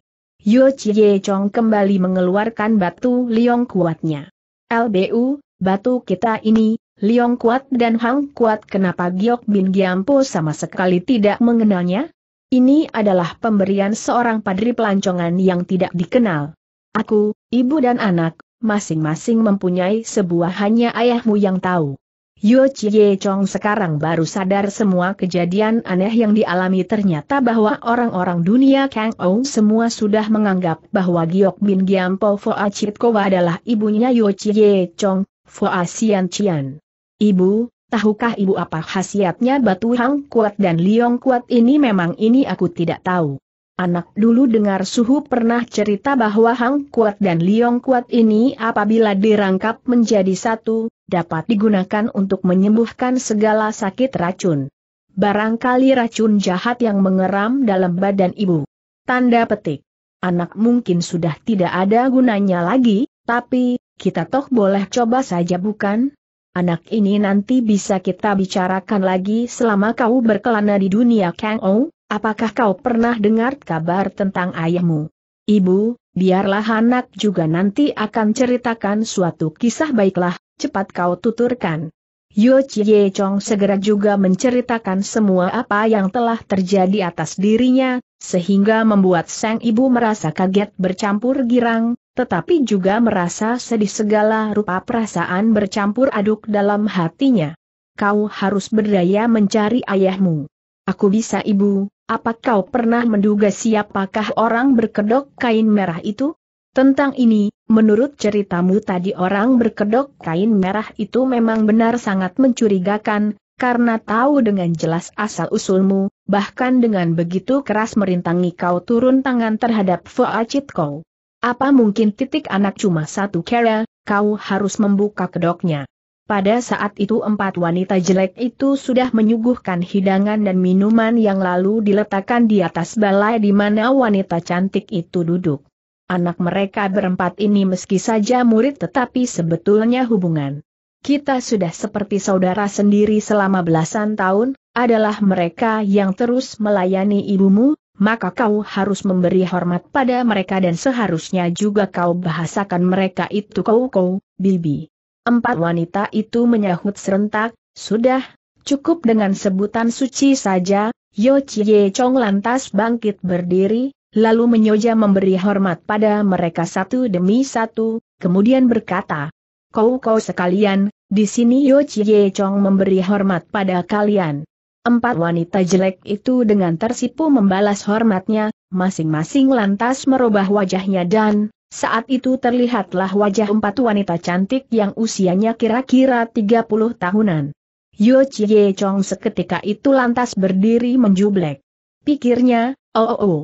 Yo Chie Chong kembali mengeluarkan batu liong kuatnya. LBU, batu kita ini, Liong Kuat dan Hang Kuat kenapa Giok Bin Giampo sama sekali tidak mengenalnya? Ini adalah pemberian seorang padri pelancongan yang tidak dikenal. Aku, ibu dan anak, masing-masing mempunyai sebuah hanya ayahmu yang tahu. Yo Chie Chong sekarang baru sadar semua kejadian aneh yang dialami ternyata bahwa orang-orang dunia Kang Ou semua sudah menganggap bahwa Giok Bin Giampo Foa Chit Kowa adalah ibunya Yo Chie Chong, Foa Xian Qian. Ibu, tahukah ibu apa khasiatnya batu hang kuat dan liong kuat ini memang ini aku tidak tahu. Anak dulu dengar suhu pernah cerita bahwa hang kuat dan liong kuat ini apabila dirangkap menjadi satu, dapat digunakan untuk menyembuhkan segala sakit racun. Barangkali racun jahat yang mengeram dalam badan ibu. Tanda petik. Anak mungkin sudah tidak ada gunanya lagi, tapi, kita toh boleh coba saja bukan? Anak ini nanti bisa kita bicarakan lagi selama kau berkelana di dunia Kang Ou, apakah kau pernah dengar kabar tentang ayahmu? Ibu, biarlah anak juga nanti akan ceritakan suatu kisah baiklah, cepat kau tuturkan. Yo Chie Chong segera juga menceritakan semua apa yang telah terjadi atas dirinya, sehingga membuat sang ibu merasa kaget bercampur girang, tetapi juga merasa sedih segala rupa perasaan bercampur aduk dalam hatinya. Kau harus berdaya mencari ayahmu. Aku bisa ibu, apa kau pernah menduga siapakah orang berkedok kain merah itu? Tentang ini, menurut ceritamu tadi orang berkedok kain merah itu memang benar sangat mencurigakan, karena tahu dengan jelas asal-usulmu, bahkan dengan begitu keras merintangi kau turun tangan terhadap Fuacit kau. Apa mungkin titik anak cuma satu kera, kau harus membuka kedoknya. Pada saat itu empat wanita jelek itu sudah menyuguhkan hidangan dan minuman yang lalu diletakkan di atas balai di mana wanita cantik itu duduk. Anak mereka berempat ini meski saja murid tetapi sebetulnya hubungan. Kita sudah seperti saudara sendiri selama belasan tahun, adalah mereka yang terus melayani ibumu, maka kau harus memberi hormat pada mereka dan seharusnya juga kau bahasakan mereka itu kau-kau, bibi. Empat wanita itu menyahut serentak, sudah, cukup dengan sebutan suci saja, Yo Chie Chong lantas bangkit berdiri, lalu menyoja memberi hormat pada mereka satu demi satu, kemudian berkata, Kau-kau sekalian, di sini Yo Chie Chong memberi hormat pada kalian. Empat wanita jelek itu dengan tersipu membalas hormatnya, masing-masing lantas merubah wajahnya dan, saat itu terlihatlah wajah empat wanita cantik yang usianya kira-kira 30 tahunan. Yo Chie Chong seketika itu lantas berdiri menjublek. Pikirnya, oh oh oh.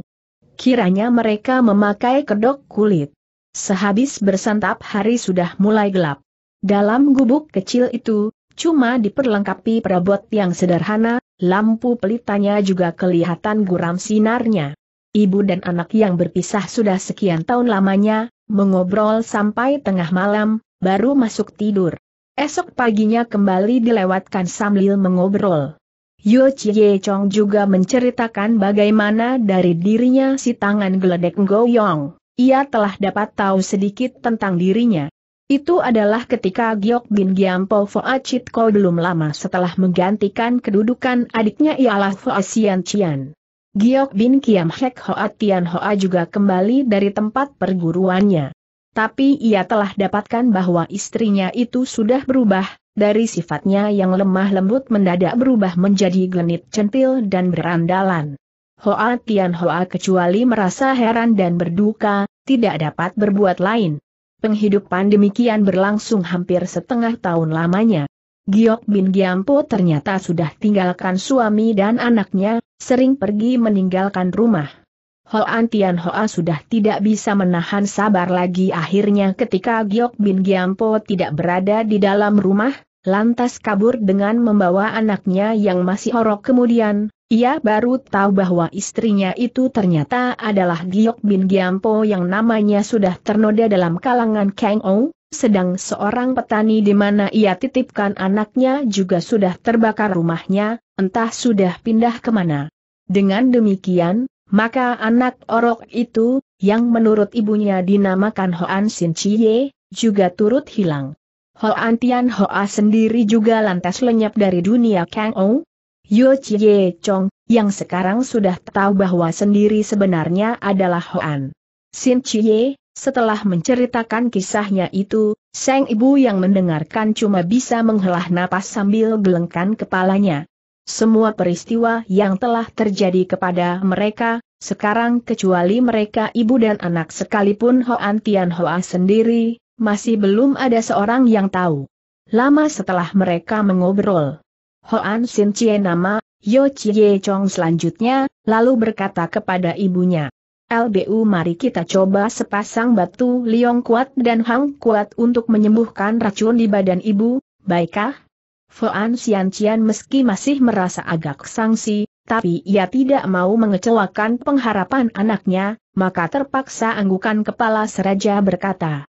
Kiranya mereka memakai kedok kulit. Sehabis bersantap hari sudah mulai gelap. Dalam gubuk kecil itu, cuma diperlengkapi perabot yang sederhana, lampu pelitanya juga kelihatan guram sinarnya. Ibu dan anak yang berpisah sudah sekian tahun lamanya, mengobrol sampai tengah malam, baru masuk tidur. Esok paginya kembali dilewatkan sambil mengobrol. Yu Chie Chong juga menceritakan bagaimana dari dirinya si tangan geledek Yong, Ia telah dapat tahu sedikit tentang dirinya. Itu adalah ketika Giok Bin Giampo Foa Chit Ko belum lama setelah menggantikan kedudukan adiknya ialah Foa Sian Cian. Giok Bin Kiam Hek Hoa Hoa juga kembali dari tempat perguruannya. Tapi ia telah dapatkan bahwa istrinya itu sudah berubah, dari sifatnya yang lemah lembut mendadak berubah menjadi genit centil dan berandalan. Hoa Tian Hoa kecuali merasa heran dan berduka, tidak dapat berbuat lain. Penghidupan demikian berlangsung hampir setengah tahun lamanya. Giok Bin Giampo ternyata sudah tinggalkan suami dan anaknya, sering pergi meninggalkan rumah. Hoan Tian Hoa sudah tidak bisa menahan sabar lagi akhirnya ketika Giok Bin Giampo tidak berada di dalam rumah, lantas kabur dengan membawa anaknya yang masih orok kemudian, ia baru tahu bahwa istrinya itu ternyata adalah Giok Bin Giampo yang namanya sudah ternoda dalam kalangan Kang Ou, sedang seorang petani di mana ia titipkan anaknya juga sudah terbakar rumahnya, entah sudah pindah kemana. Dengan demikian, maka anak orok itu, yang menurut ibunya dinamakan Hoan Sin Chie, juga turut hilang. Hoan Tian Hoa sendiri juga lantas lenyap dari dunia Kang Ou, Yo Chie Chong, yang sekarang sudah tahu bahwa sendiri sebenarnya adalah Hoan. Sin Chie, setelah menceritakan kisahnya itu, sang ibu yang mendengarkan cuma bisa menghela napas sambil gelengkan kepalanya. Semua peristiwa yang telah terjadi kepada mereka, sekarang kecuali mereka ibu dan anak sekalipun Hoan Tian Hoa sendiri, masih belum ada seorang yang tahu. Lama setelah mereka mengobrol, Hoan Sin Chie nama, Yo Chie Chong selanjutnya, lalu berkata kepada ibunya. LBU mari kita coba sepasang batu Liong Kuat dan Hang Kuat untuk menyembuhkan racun di badan ibu, baikkah? Foan Sian Cian meski masih merasa agak sangsi, tapi ia tidak mau mengecewakan pengharapan anaknya, maka terpaksa anggukan kepala seraja berkata.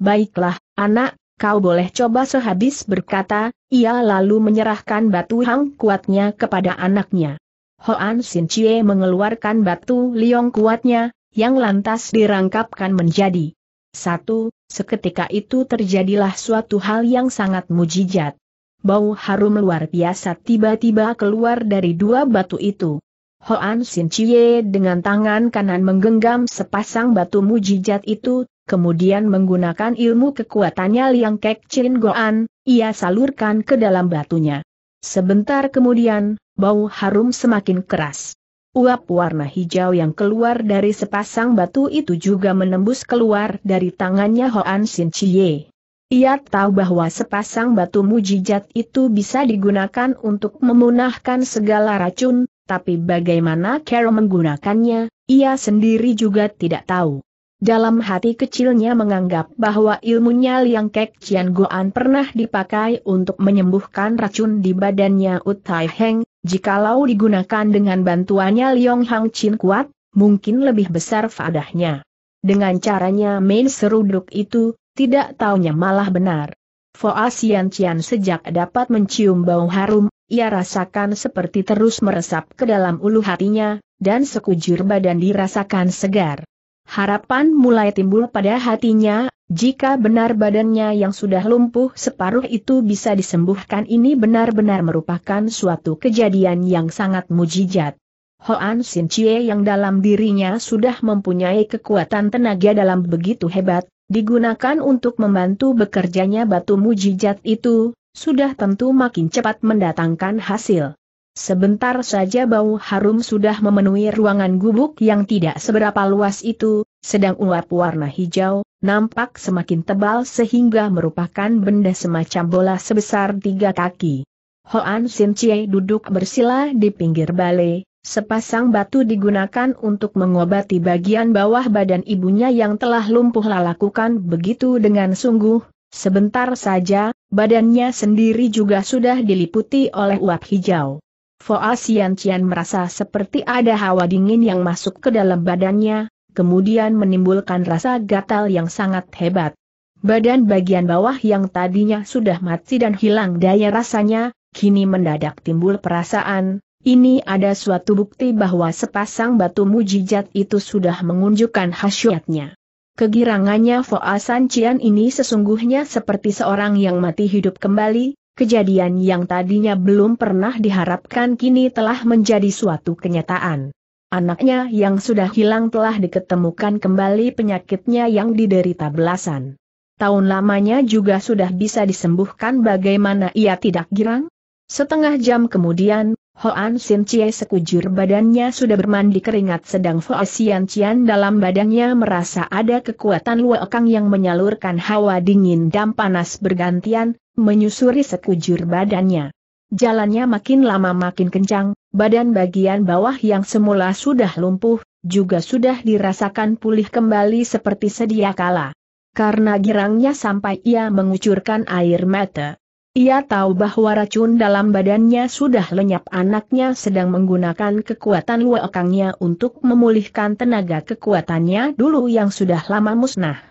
Baiklah, anak, kau boleh coba sehabis berkata, ia lalu menyerahkan batu hang kuatnya kepada anaknya. Hoan Sin Chie mengeluarkan batu liong kuatnya, yang lantas dirangkapkan menjadi satu, seketika itu terjadilah suatu hal yang sangat mujijat. Bau harum luar biasa tiba-tiba keluar dari dua batu itu. Hoan Sin Chie dengan tangan kanan menggenggam sepasang batu mujijat itu, kemudian menggunakan ilmu kekuatannya Liang Kek Chin Goan, ia salurkan ke dalam batunya. Sebentar kemudian, bau harum semakin keras. Uap warna hijau yang keluar dari sepasang batu itu juga menembus keluar dari tangannya Hoan Sin Chie. Ia tahu bahwa sepasang batu mujijat itu bisa digunakan untuk memunahkan segala racun, tapi bagaimana Carol menggunakannya, ia sendiri juga tidak tahu. Dalam hati kecilnya menganggap bahwa ilmunya Liang Kek Cian Goan pernah dipakai untuk menyembuhkan racun di badannya Utai Heng, jikalau digunakan dengan bantuannya Liong Hang Chin kuat, mungkin lebih besar fadahnya. Dengan caranya main seruduk itu, tidak taunya malah benar. Foa Sian Cian sejak dapat mencium bau harum, ia rasakan seperti terus meresap ke dalam ulu hatinya, dan sekujur badan dirasakan segar. Harapan mulai timbul pada hatinya, jika benar badannya yang sudah lumpuh separuh itu bisa disembuhkan ini benar-benar merupakan suatu kejadian yang sangat mujizat. Hoan Sin Chie yang dalam dirinya sudah mempunyai kekuatan tenaga dalam begitu hebat, digunakan untuk membantu bekerjanya batu mujizat itu, sudah tentu makin cepat mendatangkan hasil. Sebentar saja bau harum sudah memenuhi ruangan gubuk yang tidak seberapa luas itu, sedang uap warna hijau, nampak semakin tebal sehingga merupakan benda semacam bola sebesar tiga kaki. Hoan Sin Chie duduk bersila di pinggir balai, sepasang batu digunakan untuk mengobati bagian bawah badan ibunya yang telah lumpuh lakukan begitu dengan sungguh, sebentar saja, badannya sendiri juga sudah diliputi oleh uap hijau. Foa Sian Cian merasa seperti ada hawa dingin yang masuk ke dalam badannya, kemudian menimbulkan rasa gatal yang sangat hebat. Badan bagian bawah yang tadinya sudah mati dan hilang daya rasanya, kini mendadak timbul perasaan, ini ada suatu bukti bahwa sepasang batu mujizat itu sudah mengunjukkan khasiatnya. Kegirangannya Foa San Cian ini sesungguhnya seperti seorang yang mati hidup kembali, Kejadian yang tadinya belum pernah diharapkan kini telah menjadi suatu kenyataan. Anaknya yang sudah hilang telah diketemukan kembali penyakitnya yang diderita belasan tahun lamanya juga sudah bisa disembuhkan bagaimana ia tidak girang? Setengah jam kemudian, Hoan Sin Chie sekujur badannya sudah bermandi keringat sedang Fo Sian cian dalam badannya merasa ada kekuatan Luo Kang yang menyalurkan hawa dingin dan panas bergantian, menyusuri sekujur badannya. Jalannya makin lama makin kencang, badan bagian bawah yang semula sudah lumpuh, juga sudah dirasakan pulih kembali seperti sedia kala. Karena girangnya sampai ia mengucurkan air mata. Ia tahu bahwa racun dalam badannya sudah lenyap anaknya sedang menggunakan kekuatan luakangnya untuk memulihkan tenaga kekuatannya dulu yang sudah lama musnah.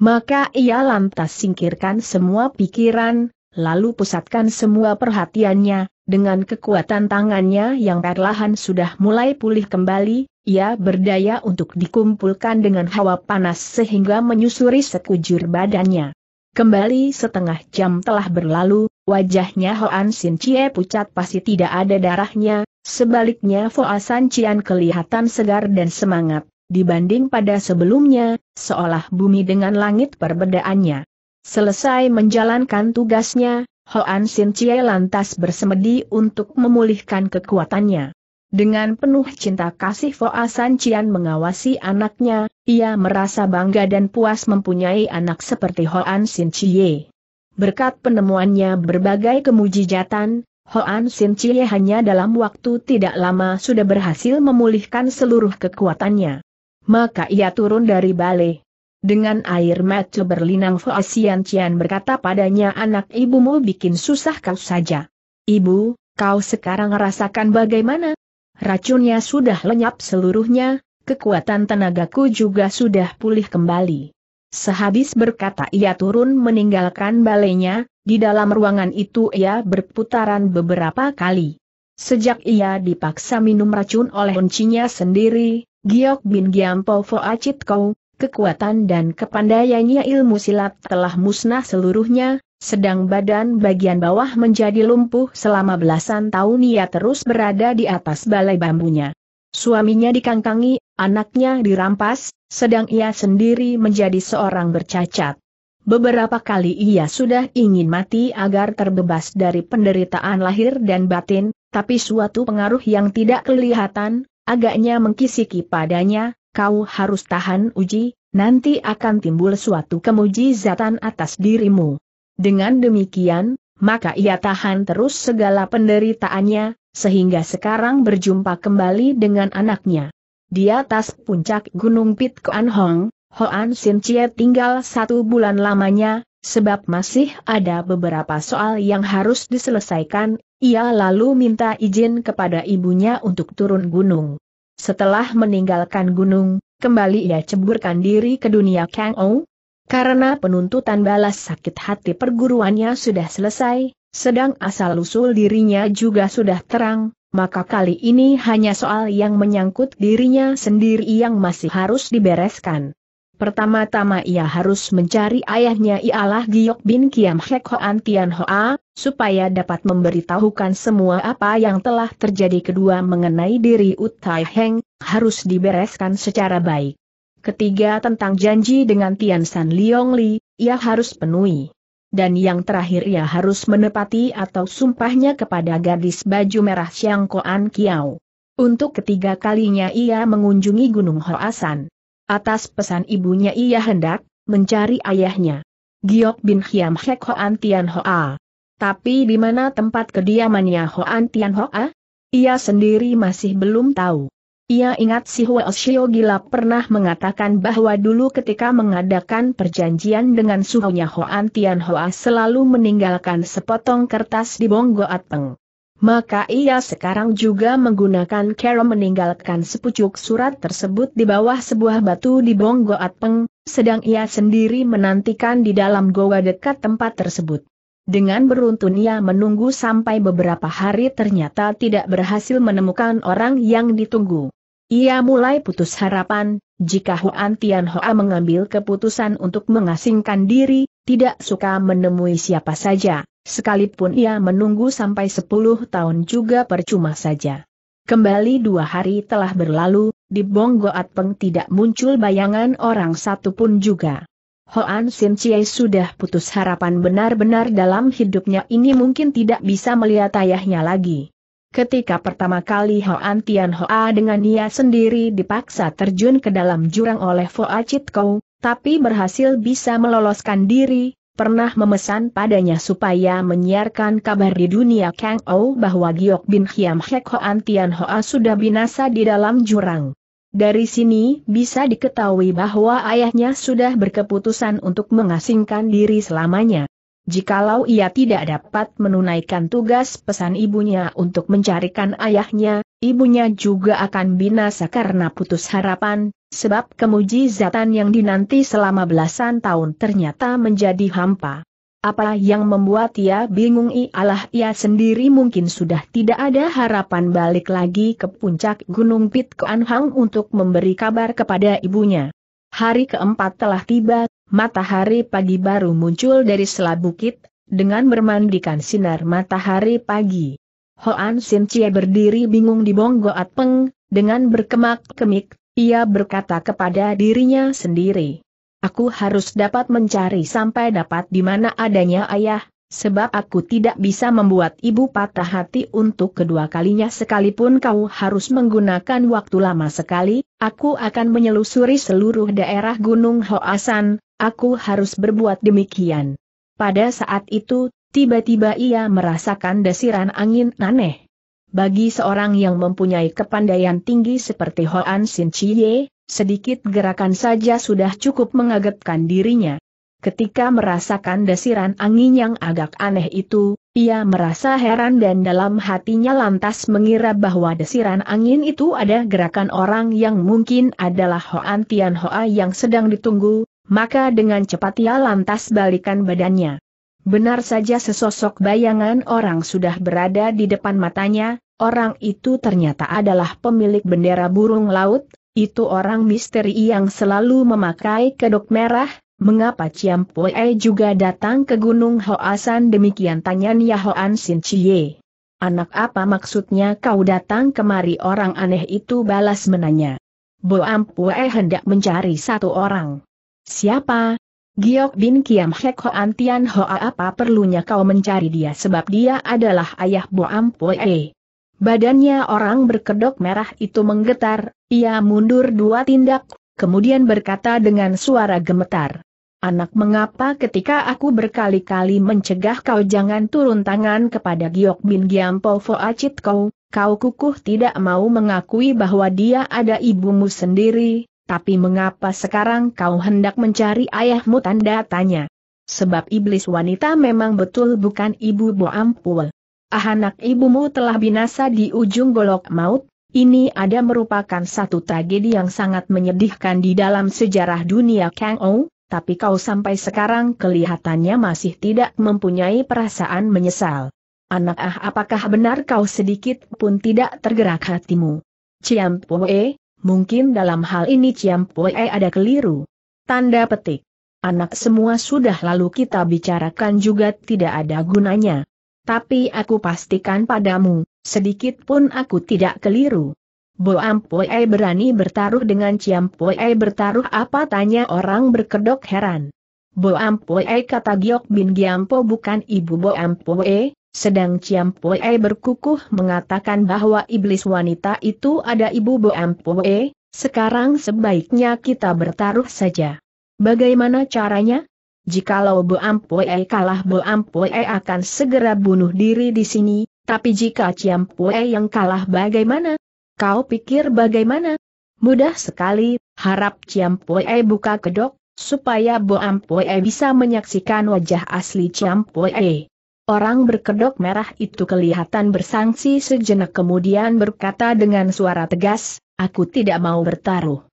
Maka ia lantas singkirkan semua pikiran, lalu pusatkan semua perhatiannya, dengan kekuatan tangannya yang perlahan sudah mulai pulih kembali, ia berdaya untuk dikumpulkan dengan hawa panas sehingga menyusuri sekujur badannya. Kembali setengah jam telah berlalu, wajahnya Hoan Sin Chie pucat pasti tidak ada darahnya, sebaliknya Foa San Cian kelihatan segar dan semangat dibanding pada sebelumnya, seolah bumi dengan langit perbedaannya. Selesai menjalankan tugasnya, Hoan Sin Chie lantas bersemedi untuk memulihkan kekuatannya. Dengan penuh cinta kasih Foa San Chian mengawasi anaknya, ia merasa bangga dan puas mempunyai anak seperti Hoan Sin Chie. Berkat penemuannya berbagai kemujijatan, Hoan Sin Chie hanya dalam waktu tidak lama sudah berhasil memulihkan seluruh kekuatannya maka ia turun dari balai. Dengan air mata berlinang Foasian Cian berkata padanya anak ibumu bikin susah kau saja. Ibu, kau sekarang rasakan bagaimana? Racunnya sudah lenyap seluruhnya, kekuatan tenagaku juga sudah pulih kembali. Sehabis berkata ia turun meninggalkan balainya, di dalam ruangan itu ia berputaran beberapa kali. Sejak ia dipaksa minum racun oleh uncinya sendiri, Giok Bin Giampo Fo Acit Kau, kekuatan dan kepandaiannya ilmu silat telah musnah seluruhnya, sedang badan bagian bawah menjadi lumpuh selama belasan tahun ia terus berada di atas balai bambunya. Suaminya dikangkangi, anaknya dirampas, sedang ia sendiri menjadi seorang bercacat. Beberapa kali ia sudah ingin mati agar terbebas dari penderitaan lahir dan batin, tapi suatu pengaruh yang tidak kelihatan, agaknya mengkisiki padanya, kau harus tahan uji, nanti akan timbul suatu kemujizatan atas dirimu. Dengan demikian, maka ia tahan terus segala penderitaannya, sehingga sekarang berjumpa kembali dengan anaknya. Di atas puncak Gunung Pit Koan Hong, Hoan Sin Chie tinggal satu bulan lamanya, sebab masih ada beberapa soal yang harus diselesaikan, ia lalu minta izin kepada ibunya untuk turun gunung. Setelah meninggalkan gunung, kembali ia ceburkan diri ke dunia Kang Ou, karena penuntutan balas sakit hati perguruannya sudah selesai, sedang asal-usul dirinya juga sudah terang, maka kali ini hanya soal yang menyangkut dirinya sendiri yang masih harus dibereskan. Pertama-tama ia harus mencari ayahnya ialah Giok Bin Kiam Hek Hoan Tian Hoa, supaya dapat memberitahukan semua apa yang telah terjadi kedua mengenai diri Utai Heng, harus dibereskan secara baik. Ketiga tentang janji dengan Tian San Liong Li, ia harus penuhi. Dan yang terakhir ia harus menepati atau sumpahnya kepada gadis baju merah Siang Koan Kiao. Untuk ketiga kalinya ia mengunjungi Gunung Hoasan. Atas pesan ibunya ia hendak mencari ayahnya. Giok bin Hiam Hek Hoan Tian Hoa. Tapi di mana tempat kediamannya Hoan Tian Hoa? Ia sendiri masih belum tahu. Ia ingat si Hua Shio Gila pernah mengatakan bahwa dulu ketika mengadakan perjanjian dengan suhunya Hoan Tian Hoa selalu meninggalkan sepotong kertas di Bonggo Ateng. Maka ia sekarang juga menggunakan kerom meninggalkan sepucuk surat tersebut di bawah sebuah batu di Bonggo Atpeng, sedang ia sendiri menantikan di dalam goa dekat tempat tersebut. Dengan beruntun ia menunggu sampai beberapa hari ternyata tidak berhasil menemukan orang yang ditunggu. Ia mulai putus harapan, jika Huan Tian Hoa mengambil keputusan untuk mengasingkan diri, tidak suka menemui siapa saja. Sekalipun ia menunggu sampai sepuluh tahun juga percuma saja. Kembali dua hari telah berlalu, di Bonggo Atpeng tidak muncul bayangan orang satu pun juga. Hoan Sin Chie sudah putus harapan benar-benar dalam hidupnya ini mungkin tidak bisa melihat ayahnya lagi. Ketika pertama kali Hoan Tian Hoa dengan dia sendiri dipaksa terjun ke dalam jurang oleh Foa Chit Kou, tapi berhasil bisa meloloskan diri, pernah memesan padanya supaya menyiarkan kabar di dunia Kang Ou bahwa Giok Bin Hiam Hek Hoan Tian Hoa sudah binasa di dalam jurang. Dari sini bisa diketahui bahwa ayahnya sudah berkeputusan untuk mengasingkan diri selamanya. Jikalau ia tidak dapat menunaikan tugas pesan ibunya untuk mencarikan ayahnya, ibunya juga akan binasa karena putus harapan, sebab kemujizatan yang dinanti selama belasan tahun ternyata menjadi hampa. Apa yang membuat ia bingung ialah ia sendiri mungkin sudah tidak ada harapan balik lagi ke puncak Gunung Pitkoan Hang untuk memberi kabar kepada ibunya. Hari keempat telah tiba, matahari pagi baru muncul dari selah bukit, dengan bermandikan sinar matahari pagi. Hoan Sin Cie berdiri bingung di Bonggoat Peng, dengan berkemak-kemik, ia berkata kepada dirinya sendiri. Aku harus dapat mencari sampai dapat di mana adanya ayah, sebab aku tidak bisa membuat ibu patah hati untuk kedua kalinya sekalipun kau harus menggunakan waktu lama sekali, aku akan menyelusuri seluruh daerah Gunung Hoasan, aku harus berbuat demikian. Pada saat itu, tiba-tiba ia merasakan desiran angin aneh. Bagi seorang yang mempunyai kepandaian tinggi seperti Hoan Sin Chie, sedikit gerakan saja sudah cukup mengagetkan dirinya ketika merasakan desiran angin yang agak aneh itu, ia merasa heran dan dalam hatinya lantas mengira bahwa desiran angin itu ada gerakan orang yang mungkin adalah Hoan Tian Hoa yang sedang ditunggu, maka dengan cepat ia lantas balikan badannya. Benar saja sesosok bayangan orang sudah berada di depan matanya, orang itu ternyata adalah pemilik bendera burung laut, itu orang misteri yang selalu memakai kedok merah, Mengapa Chiam Pue juga datang ke Gunung Hoasan demikian tanya Nia Hoan Sin Chie. Anak apa maksudnya kau datang kemari orang aneh itu balas menanya. Bo Poe hendak mencari satu orang. Siapa? Giok bin Kiam Hek Hoan Tian Hoa apa perlunya kau mencari dia sebab dia adalah ayah Bo Poe. Badannya orang berkedok merah itu menggetar, ia mundur dua tindak, kemudian berkata dengan suara gemetar. Anak mengapa ketika aku berkali-kali mencegah kau jangan turun tangan kepada Giok Bin Giampo acit kau, kau kukuh tidak mau mengakui bahwa dia ada ibumu sendiri, tapi mengapa sekarang kau hendak mencari ayahmu tanda tanya? Sebab iblis wanita memang betul bukan ibu Boampul. Ah anak ibumu telah binasa di ujung golok maut, ini ada merupakan satu tragedi yang sangat menyedihkan di dalam sejarah dunia Kang Ou, tapi kau sampai sekarang kelihatannya masih tidak mempunyai perasaan menyesal. Anak ah apakah benar kau sedikit pun tidak tergerak hatimu? Ciam Pue, mungkin dalam hal ini Ciam Pue ada keliru. Tanda petik. Anak semua sudah lalu kita bicarakan juga tidak ada gunanya. Tapi aku pastikan padamu, sedikit pun aku tidak keliru. Boam Pue berani bertaruh dengan Ciam Poe bertaruh apa tanya orang berkedok heran. Boam Pue kata Giok Bin Giampo bukan ibu Boam Pue, sedang Ciam Poe berkukuh mengatakan bahwa iblis wanita itu ada ibu Boam Pue, sekarang sebaiknya kita bertaruh saja. Bagaimana caranya? Jikalau Boam Pue kalah Boam Pue akan segera bunuh diri di sini, tapi jika Ciam Poe yang kalah bagaimana? Kau pikir bagaimana? Mudah sekali, harap Ciam Pue buka kedok, supaya Boam Pue bisa menyaksikan wajah asli Ciam Pue. Orang berkedok merah itu kelihatan bersangsi sejenak kemudian berkata dengan suara tegas, aku tidak mau bertaruh.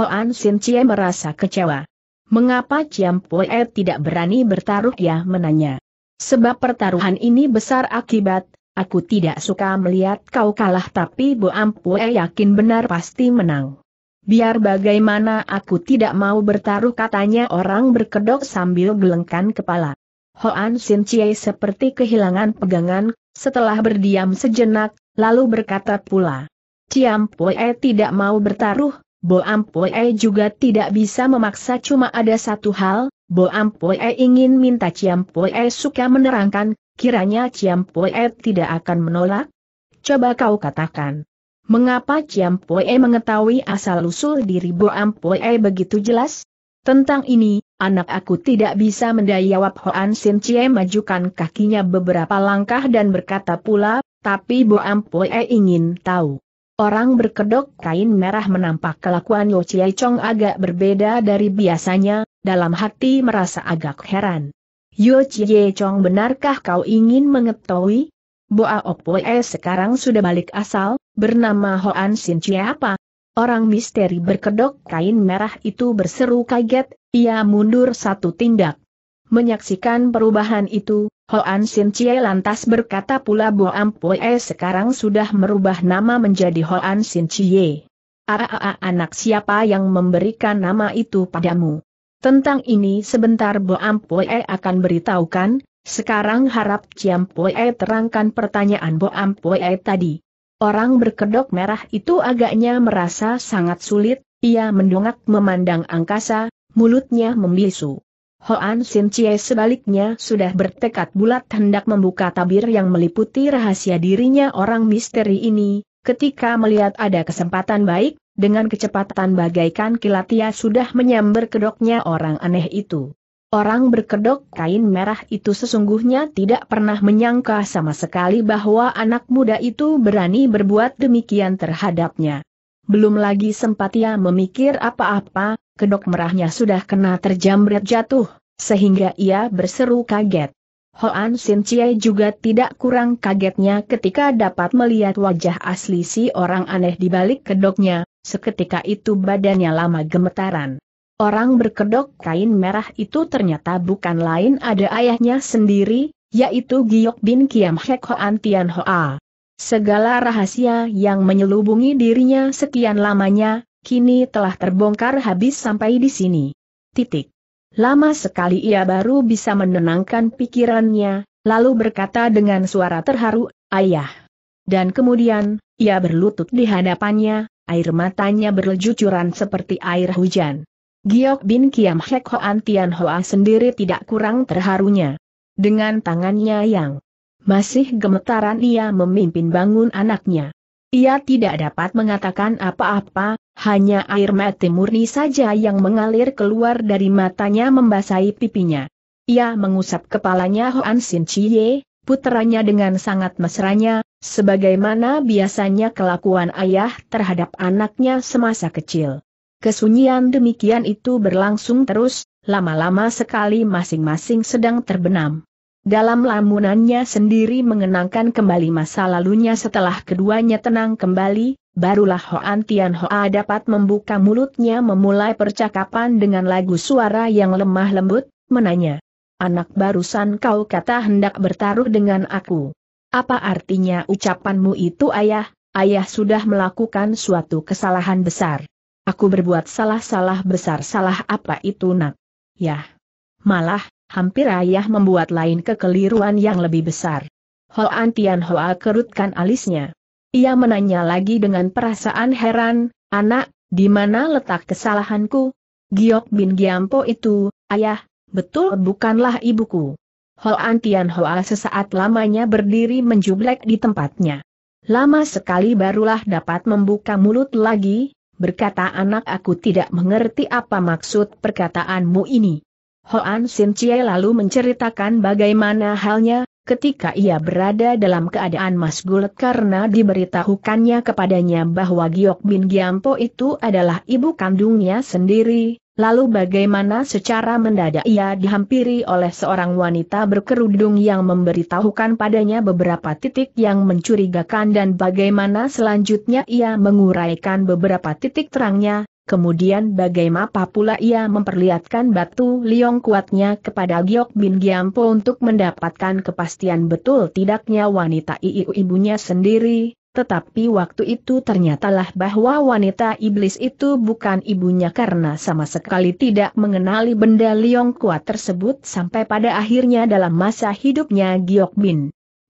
Hoan Sin Cie merasa kecewa. Mengapa Ciam Pue tidak berani bertaruh ya menanya? Sebab pertaruhan ini besar akibat, Aku tidak suka melihat kau kalah tapi Bo Ampue yakin benar pasti menang. Biar bagaimana aku tidak mau bertaruh katanya orang berkedok sambil gelengkan kepala. Hoan Sin Chie seperti kehilangan pegangan, setelah berdiam sejenak, lalu berkata pula. Ciam Pue tidak mau bertaruh, Bo Ampue juga tidak bisa memaksa cuma ada satu hal, Bo Ampue ingin minta Ciam Pue suka menerangkan, Kiranya Ciam Poe tidak akan menolak? Coba kau katakan. Mengapa Ciam Poe mengetahui asal-usul diri Boam Poe begitu jelas? Tentang ini, anak aku tidak bisa mendayawab Hoan Sin Chie majukan kakinya beberapa langkah dan berkata pula, tapi Boam Poe ingin tahu. Orang berkedok kain merah menampak kelakuan Yo Chie Chong agak berbeda dari biasanya, dalam hati merasa agak heran. Yo Chie Chong benarkah kau ingin mengetahui? Boa Opoe sekarang sudah balik asal, bernama Hoan Sin apa? Orang misteri berkedok kain merah itu berseru kaget, ia mundur satu tindak. Menyaksikan perubahan itu, Hoan Sin Chie lantas berkata pula Bo S e sekarang sudah merubah nama menjadi Hoan Sin Chie. Aa anak siapa yang memberikan nama itu padamu? Tentang ini sebentar Boampue akan beritahukan, sekarang harap Poe terangkan pertanyaan Boampue tadi. Orang berkedok merah itu agaknya merasa sangat sulit, ia mendongak memandang angkasa, mulutnya membisu. Hoan Sin Chie sebaliknya sudah bertekad bulat hendak membuka tabir yang meliputi rahasia dirinya orang misteri ini, ketika melihat ada kesempatan baik, dengan kecepatan bagaikan kilat ia sudah menyambar kedoknya orang aneh itu. Orang berkedok kain merah itu sesungguhnya tidak pernah menyangka sama sekali bahwa anak muda itu berani berbuat demikian terhadapnya. Belum lagi sempat ia memikir apa-apa, kedok merahnya sudah kena terjamret jatuh, sehingga ia berseru kaget. Hoan Sin Chie juga tidak kurang kagetnya ketika dapat melihat wajah asli si orang aneh di balik kedoknya, Seketika itu badannya lama gemetaran. Orang berkedok kain merah itu ternyata bukan lain ada ayahnya sendiri, yaitu Giok Bin Kiam Hek Hoan Tian Hoa. Segala rahasia yang menyelubungi dirinya sekian lamanya, kini telah terbongkar habis sampai di sini. Titik. Lama sekali ia baru bisa menenangkan pikirannya, lalu berkata dengan suara terharu, Ayah. Dan kemudian, ia berlutut di hadapannya, air matanya berlejucuran seperti air hujan. Giok Bin Kiam Hek Hoan Tian Hoa sendiri tidak kurang terharunya. Dengan tangannya yang masih gemetaran ia memimpin bangun anaknya. Ia tidak dapat mengatakan apa-apa, hanya air mata murni saja yang mengalir keluar dari matanya membasahi pipinya. Ia mengusap kepalanya Hoan Sin Chie, puteranya dengan sangat mesranya, Sebagaimana biasanya kelakuan ayah terhadap anaknya semasa kecil. Kesunyian demikian itu berlangsung terus, lama-lama sekali masing-masing sedang terbenam. Dalam lamunannya sendiri mengenangkan kembali masa lalunya setelah keduanya tenang kembali, barulah Hoan Tian Hoa dapat membuka mulutnya memulai percakapan dengan lagu suara yang lemah lembut, menanya. Anak barusan kau kata hendak bertaruh dengan aku. Apa artinya ucapanmu itu ayah? Ayah sudah melakukan suatu kesalahan besar. Aku berbuat salah-salah besar salah apa itu nak? Yah. Malah, hampir ayah membuat lain kekeliruan yang lebih besar. Hoan Tian Hoa kerutkan alisnya. Ia menanya lagi dengan perasaan heran, anak, di mana letak kesalahanku? Giok bin Giampo itu, ayah, betul bukanlah ibuku. Hoan Tian Hoa sesaat lamanya berdiri menjublek di tempatnya. Lama sekali barulah dapat membuka mulut lagi, berkata anak aku tidak mengerti apa maksud perkataanmu ini. Hoan Sin Chie lalu menceritakan bagaimana halnya, ketika ia berada dalam keadaan masgul karena diberitahukannya kepadanya bahwa Giok Bin Giampo itu adalah ibu kandungnya sendiri, Lalu bagaimana secara mendadak ia dihampiri oleh seorang wanita berkerudung yang memberitahukan padanya beberapa titik yang mencurigakan dan bagaimana selanjutnya ia menguraikan beberapa titik terangnya, kemudian bagaimana pula ia memperlihatkan batu liong kuatnya kepada Giok Bin Giampo untuk mendapatkan kepastian betul tidaknya wanita iu ibunya sendiri, tetapi waktu itu ternyatalah bahwa wanita iblis itu bukan ibunya karena sama sekali tidak mengenali benda Liong Kuat tersebut sampai pada akhirnya dalam masa hidupnya Giok Bin.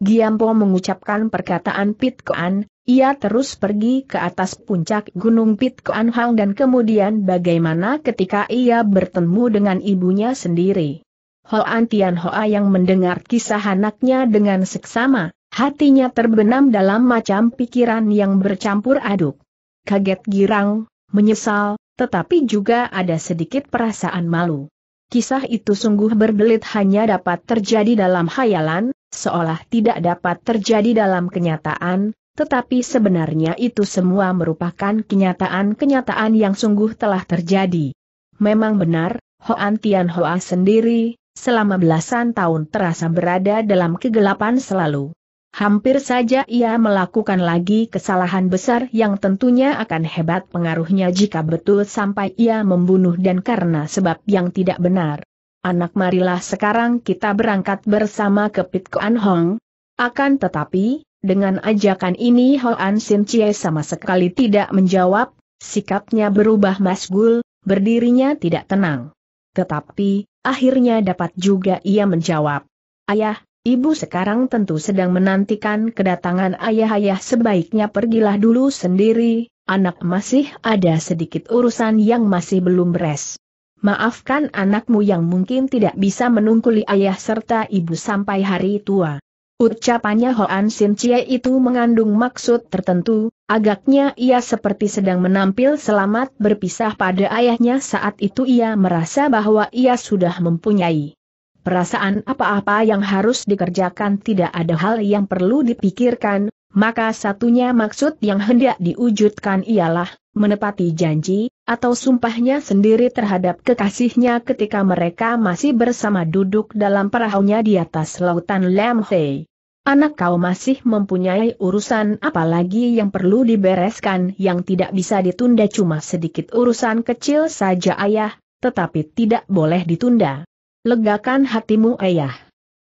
Giampo mengucapkan perkataan Pit Koan, ia terus pergi ke atas puncak gunung Pit Koan Hang dan kemudian bagaimana ketika ia bertemu dengan ibunya sendiri. Hoan Tian Hoa yang mendengar kisah anaknya dengan seksama, Hatinya terbenam dalam macam pikiran yang bercampur aduk. Kaget girang, menyesal, tetapi juga ada sedikit perasaan malu. Kisah itu sungguh berbelit hanya dapat terjadi dalam hayalan, seolah tidak dapat terjadi dalam kenyataan, tetapi sebenarnya itu semua merupakan kenyataan-kenyataan yang sungguh telah terjadi. Memang benar, Hoan Tian Hoa sendiri, selama belasan tahun terasa berada dalam kegelapan selalu. Hampir saja ia melakukan lagi kesalahan besar yang tentunya akan hebat pengaruhnya jika betul sampai ia membunuh dan karena sebab yang tidak benar. Anak marilah sekarang kita berangkat bersama ke Pit Koan Hong. Akan tetapi, dengan ajakan ini Hoan Sin Chie sama sekali tidak menjawab, sikapnya berubah masgul, berdirinya tidak tenang. Tetapi, akhirnya dapat juga ia menjawab. Ayah, Ibu sekarang tentu sedang menantikan kedatangan ayah-ayah sebaiknya pergilah dulu sendiri, anak masih ada sedikit urusan yang masih belum beres. Maafkan anakmu yang mungkin tidak bisa menungkuli ayah serta ibu sampai hari tua. Ucapannya Hoan Sin Chie itu mengandung maksud tertentu, agaknya ia seperti sedang menampil selamat berpisah pada ayahnya saat itu ia merasa bahwa ia sudah mempunyai perasaan apa-apa yang harus dikerjakan tidak ada hal yang perlu dipikirkan, maka satunya maksud yang hendak diwujudkan ialah menepati janji atau sumpahnya sendiri terhadap kekasihnya ketika mereka masih bersama duduk dalam perahunya di atas lautan Lamhei. Anak kau masih mempunyai urusan apalagi yang perlu dibereskan yang tidak bisa ditunda cuma sedikit urusan kecil saja ayah, tetapi tidak boleh ditunda. Legakan hatimu ayah.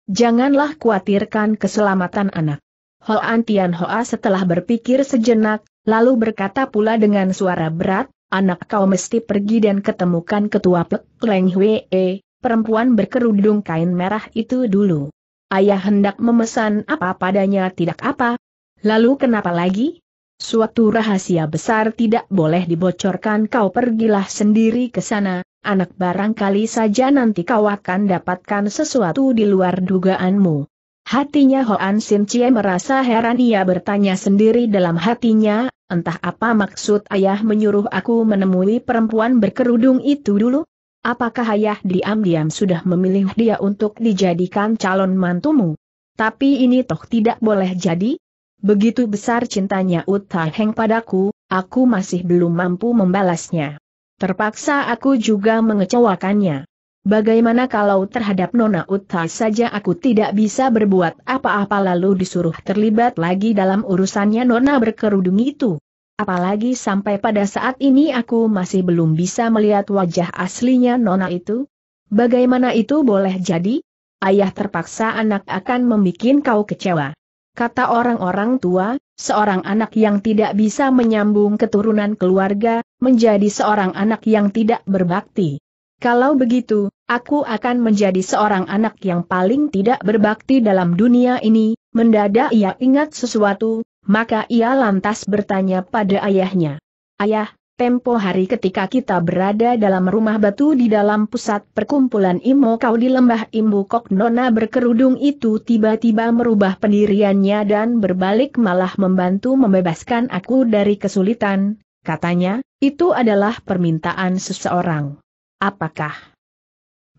Janganlah khawatirkan keselamatan anak. Hoan Tian Hoa setelah berpikir sejenak, lalu berkata pula dengan suara berat, anak kau mesti pergi dan ketemukan ketua Pek Leng Hwee, perempuan berkerudung kain merah itu dulu. Ayah hendak memesan apa padanya tidak apa. Lalu kenapa lagi? Suatu rahasia besar tidak boleh dibocorkan kau pergilah sendiri ke sana, anak barangkali saja nanti kau akan dapatkan sesuatu di luar dugaanmu. Hatinya Hoan Sin Cie merasa heran ia bertanya sendiri dalam hatinya, entah apa maksud ayah menyuruh aku menemui perempuan berkerudung itu dulu? Apakah ayah diam-diam sudah memilih dia untuk dijadikan calon mantumu? Tapi ini toh tidak boleh jadi? Begitu besar cintanya Uta Heng padaku, aku masih belum mampu membalasnya. Terpaksa aku juga mengecewakannya. Bagaimana kalau terhadap Nona Uta saja aku tidak bisa berbuat apa-apa lalu disuruh terlibat lagi dalam urusannya Nona berkerudung itu? Apalagi sampai pada saat ini aku masih belum bisa melihat wajah aslinya Nona itu? Bagaimana itu boleh jadi? Ayah terpaksa anak akan membuat kau kecewa. Kata orang-orang tua, seorang anak yang tidak bisa menyambung keturunan keluarga, menjadi seorang anak yang tidak berbakti. Kalau begitu, aku akan menjadi seorang anak yang paling tidak berbakti dalam dunia ini, mendadak ia ingat sesuatu, maka ia lantas bertanya pada ayahnya. Ayah, Tempo hari ketika kita berada dalam rumah batu di dalam pusat perkumpulan Imo kau di lembah Imbu Kok Nona berkerudung itu tiba-tiba merubah pendiriannya dan berbalik malah membantu membebaskan aku dari kesulitan, katanya, itu adalah permintaan seseorang. Apakah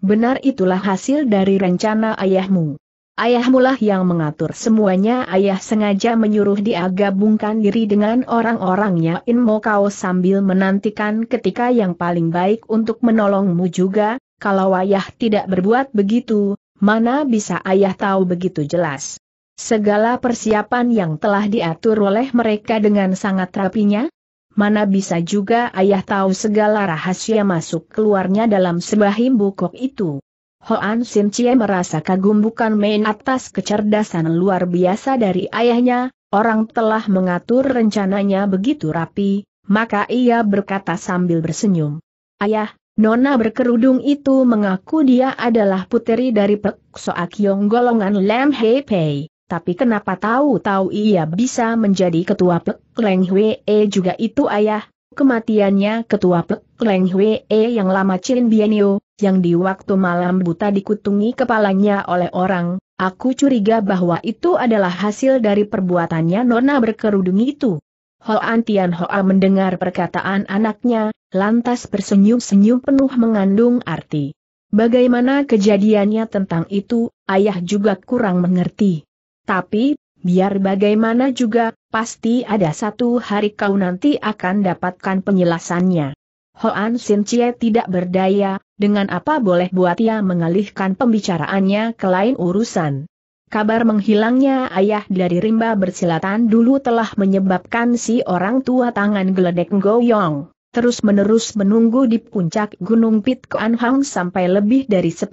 benar itulah hasil dari rencana ayahmu? Ayahmulah yang mengatur semuanya ayah sengaja menyuruh dia gabungkan diri dengan orang-orangnya Inmo Kau sambil menantikan ketika yang paling baik untuk menolongmu juga, kalau ayah tidak berbuat begitu, mana bisa ayah tahu begitu jelas. Segala persiapan yang telah diatur oleh mereka dengan sangat rapinya, mana bisa juga ayah tahu segala rahasia masuk keluarnya dalam sebahim bukok itu. Hoan Sin Chie merasa kagum bukan main atas kecerdasan luar biasa dari ayahnya, orang telah mengatur rencananya begitu rapi, maka ia berkata sambil bersenyum. Ayah, Nona berkerudung itu mengaku dia adalah puteri dari Pek Soakyong golongan Lam Hei Pei, tapi kenapa tahu-tahu ia bisa menjadi ketua Pek Leng Hwee juga itu ayah, kematiannya ketua Pek Leng Hwee yang lama Chin Bienio, yang di waktu malam buta dikutungi kepalanya oleh orang, aku curiga bahwa itu adalah hasil dari perbuatannya Nona berkerudung itu. Ho Antian Hoa mendengar perkataan anaknya, lantas bersenyum-senyum penuh mengandung arti. Bagaimana kejadiannya tentang itu, ayah juga kurang mengerti. Tapi, Biar bagaimana juga, pasti ada satu hari kau nanti akan dapatkan penjelasannya. Hoan Sin Chie tidak berdaya, dengan apa boleh buat ia mengalihkan pembicaraannya ke lain urusan. Kabar menghilangnya ayah dari rimba bersilatan dulu telah menyebabkan si orang tua tangan geledek goyong. Terus-menerus menunggu di puncak Gunung Pit Koan Hang sampai lebih dari 10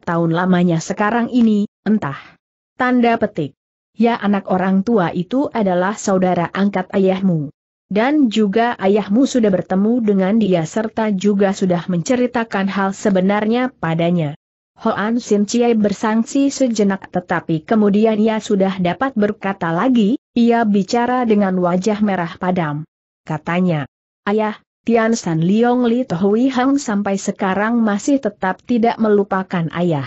tahun lamanya sekarang ini, entah. Tanda petik ya anak orang tua itu adalah saudara angkat ayahmu. Dan juga ayahmu sudah bertemu dengan dia serta juga sudah menceritakan hal sebenarnya padanya. Hoan Sin Chie bersangsi sejenak tetapi kemudian ia sudah dapat berkata lagi, ia bicara dengan wajah merah padam. Katanya, Ayah, Tian San Liong Li Tohui Hang sampai sekarang masih tetap tidak melupakan ayah.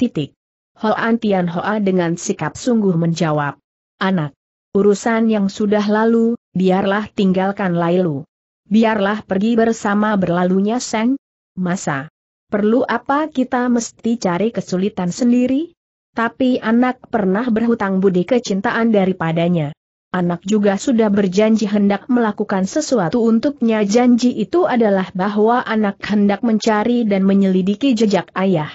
Titik. Hoan Tian Hoa dengan sikap sungguh menjawab. Anak, urusan yang sudah lalu, biarlah tinggalkan Lailu. Biarlah pergi bersama berlalunya Seng. Masa? Perlu apa kita mesti cari kesulitan sendiri? Tapi anak pernah berhutang budi kecintaan daripadanya. Anak juga sudah berjanji hendak melakukan sesuatu untuknya janji itu adalah bahwa anak hendak mencari dan menyelidiki jejak ayah.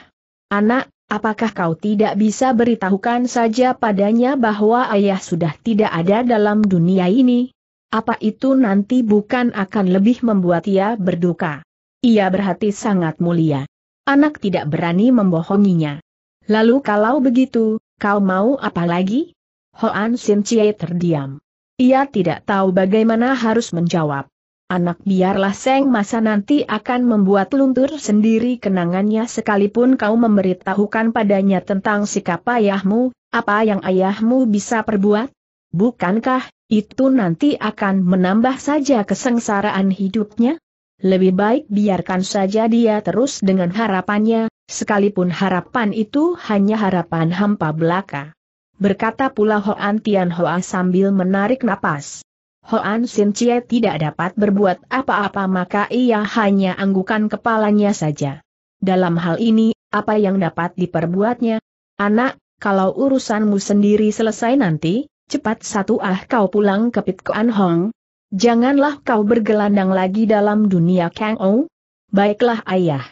Anak, Apakah kau tidak bisa beritahukan saja padanya bahwa ayah sudah tidak ada dalam dunia ini? Apa itu nanti bukan akan lebih membuat ia berduka? Ia berhati sangat mulia. Anak tidak berani membohonginya. Lalu kalau begitu, kau mau apa lagi? Hoan Sin Chie terdiam. Ia tidak tahu bagaimana harus menjawab. Anak biarlah Seng Masa nanti akan membuat luntur sendiri kenangannya sekalipun kau memberitahukan padanya tentang sikap ayahmu, apa yang ayahmu bisa perbuat? Bukankah, itu nanti akan menambah saja kesengsaraan hidupnya? Lebih baik biarkan saja dia terus dengan harapannya, sekalipun harapan itu hanya harapan hampa belaka. Berkata pula Hoan Tian Hoa sambil menarik napas. Hoan Sin Chie tidak dapat berbuat apa-apa maka ia hanya anggukan kepalanya saja. Dalam hal ini, apa yang dapat diperbuatnya? Anak, kalau urusanmu sendiri selesai nanti, cepat satu ah kau pulang ke Pit Kuan Hong. Janganlah kau bergelandang lagi dalam dunia Kang Ou. Baiklah ayah.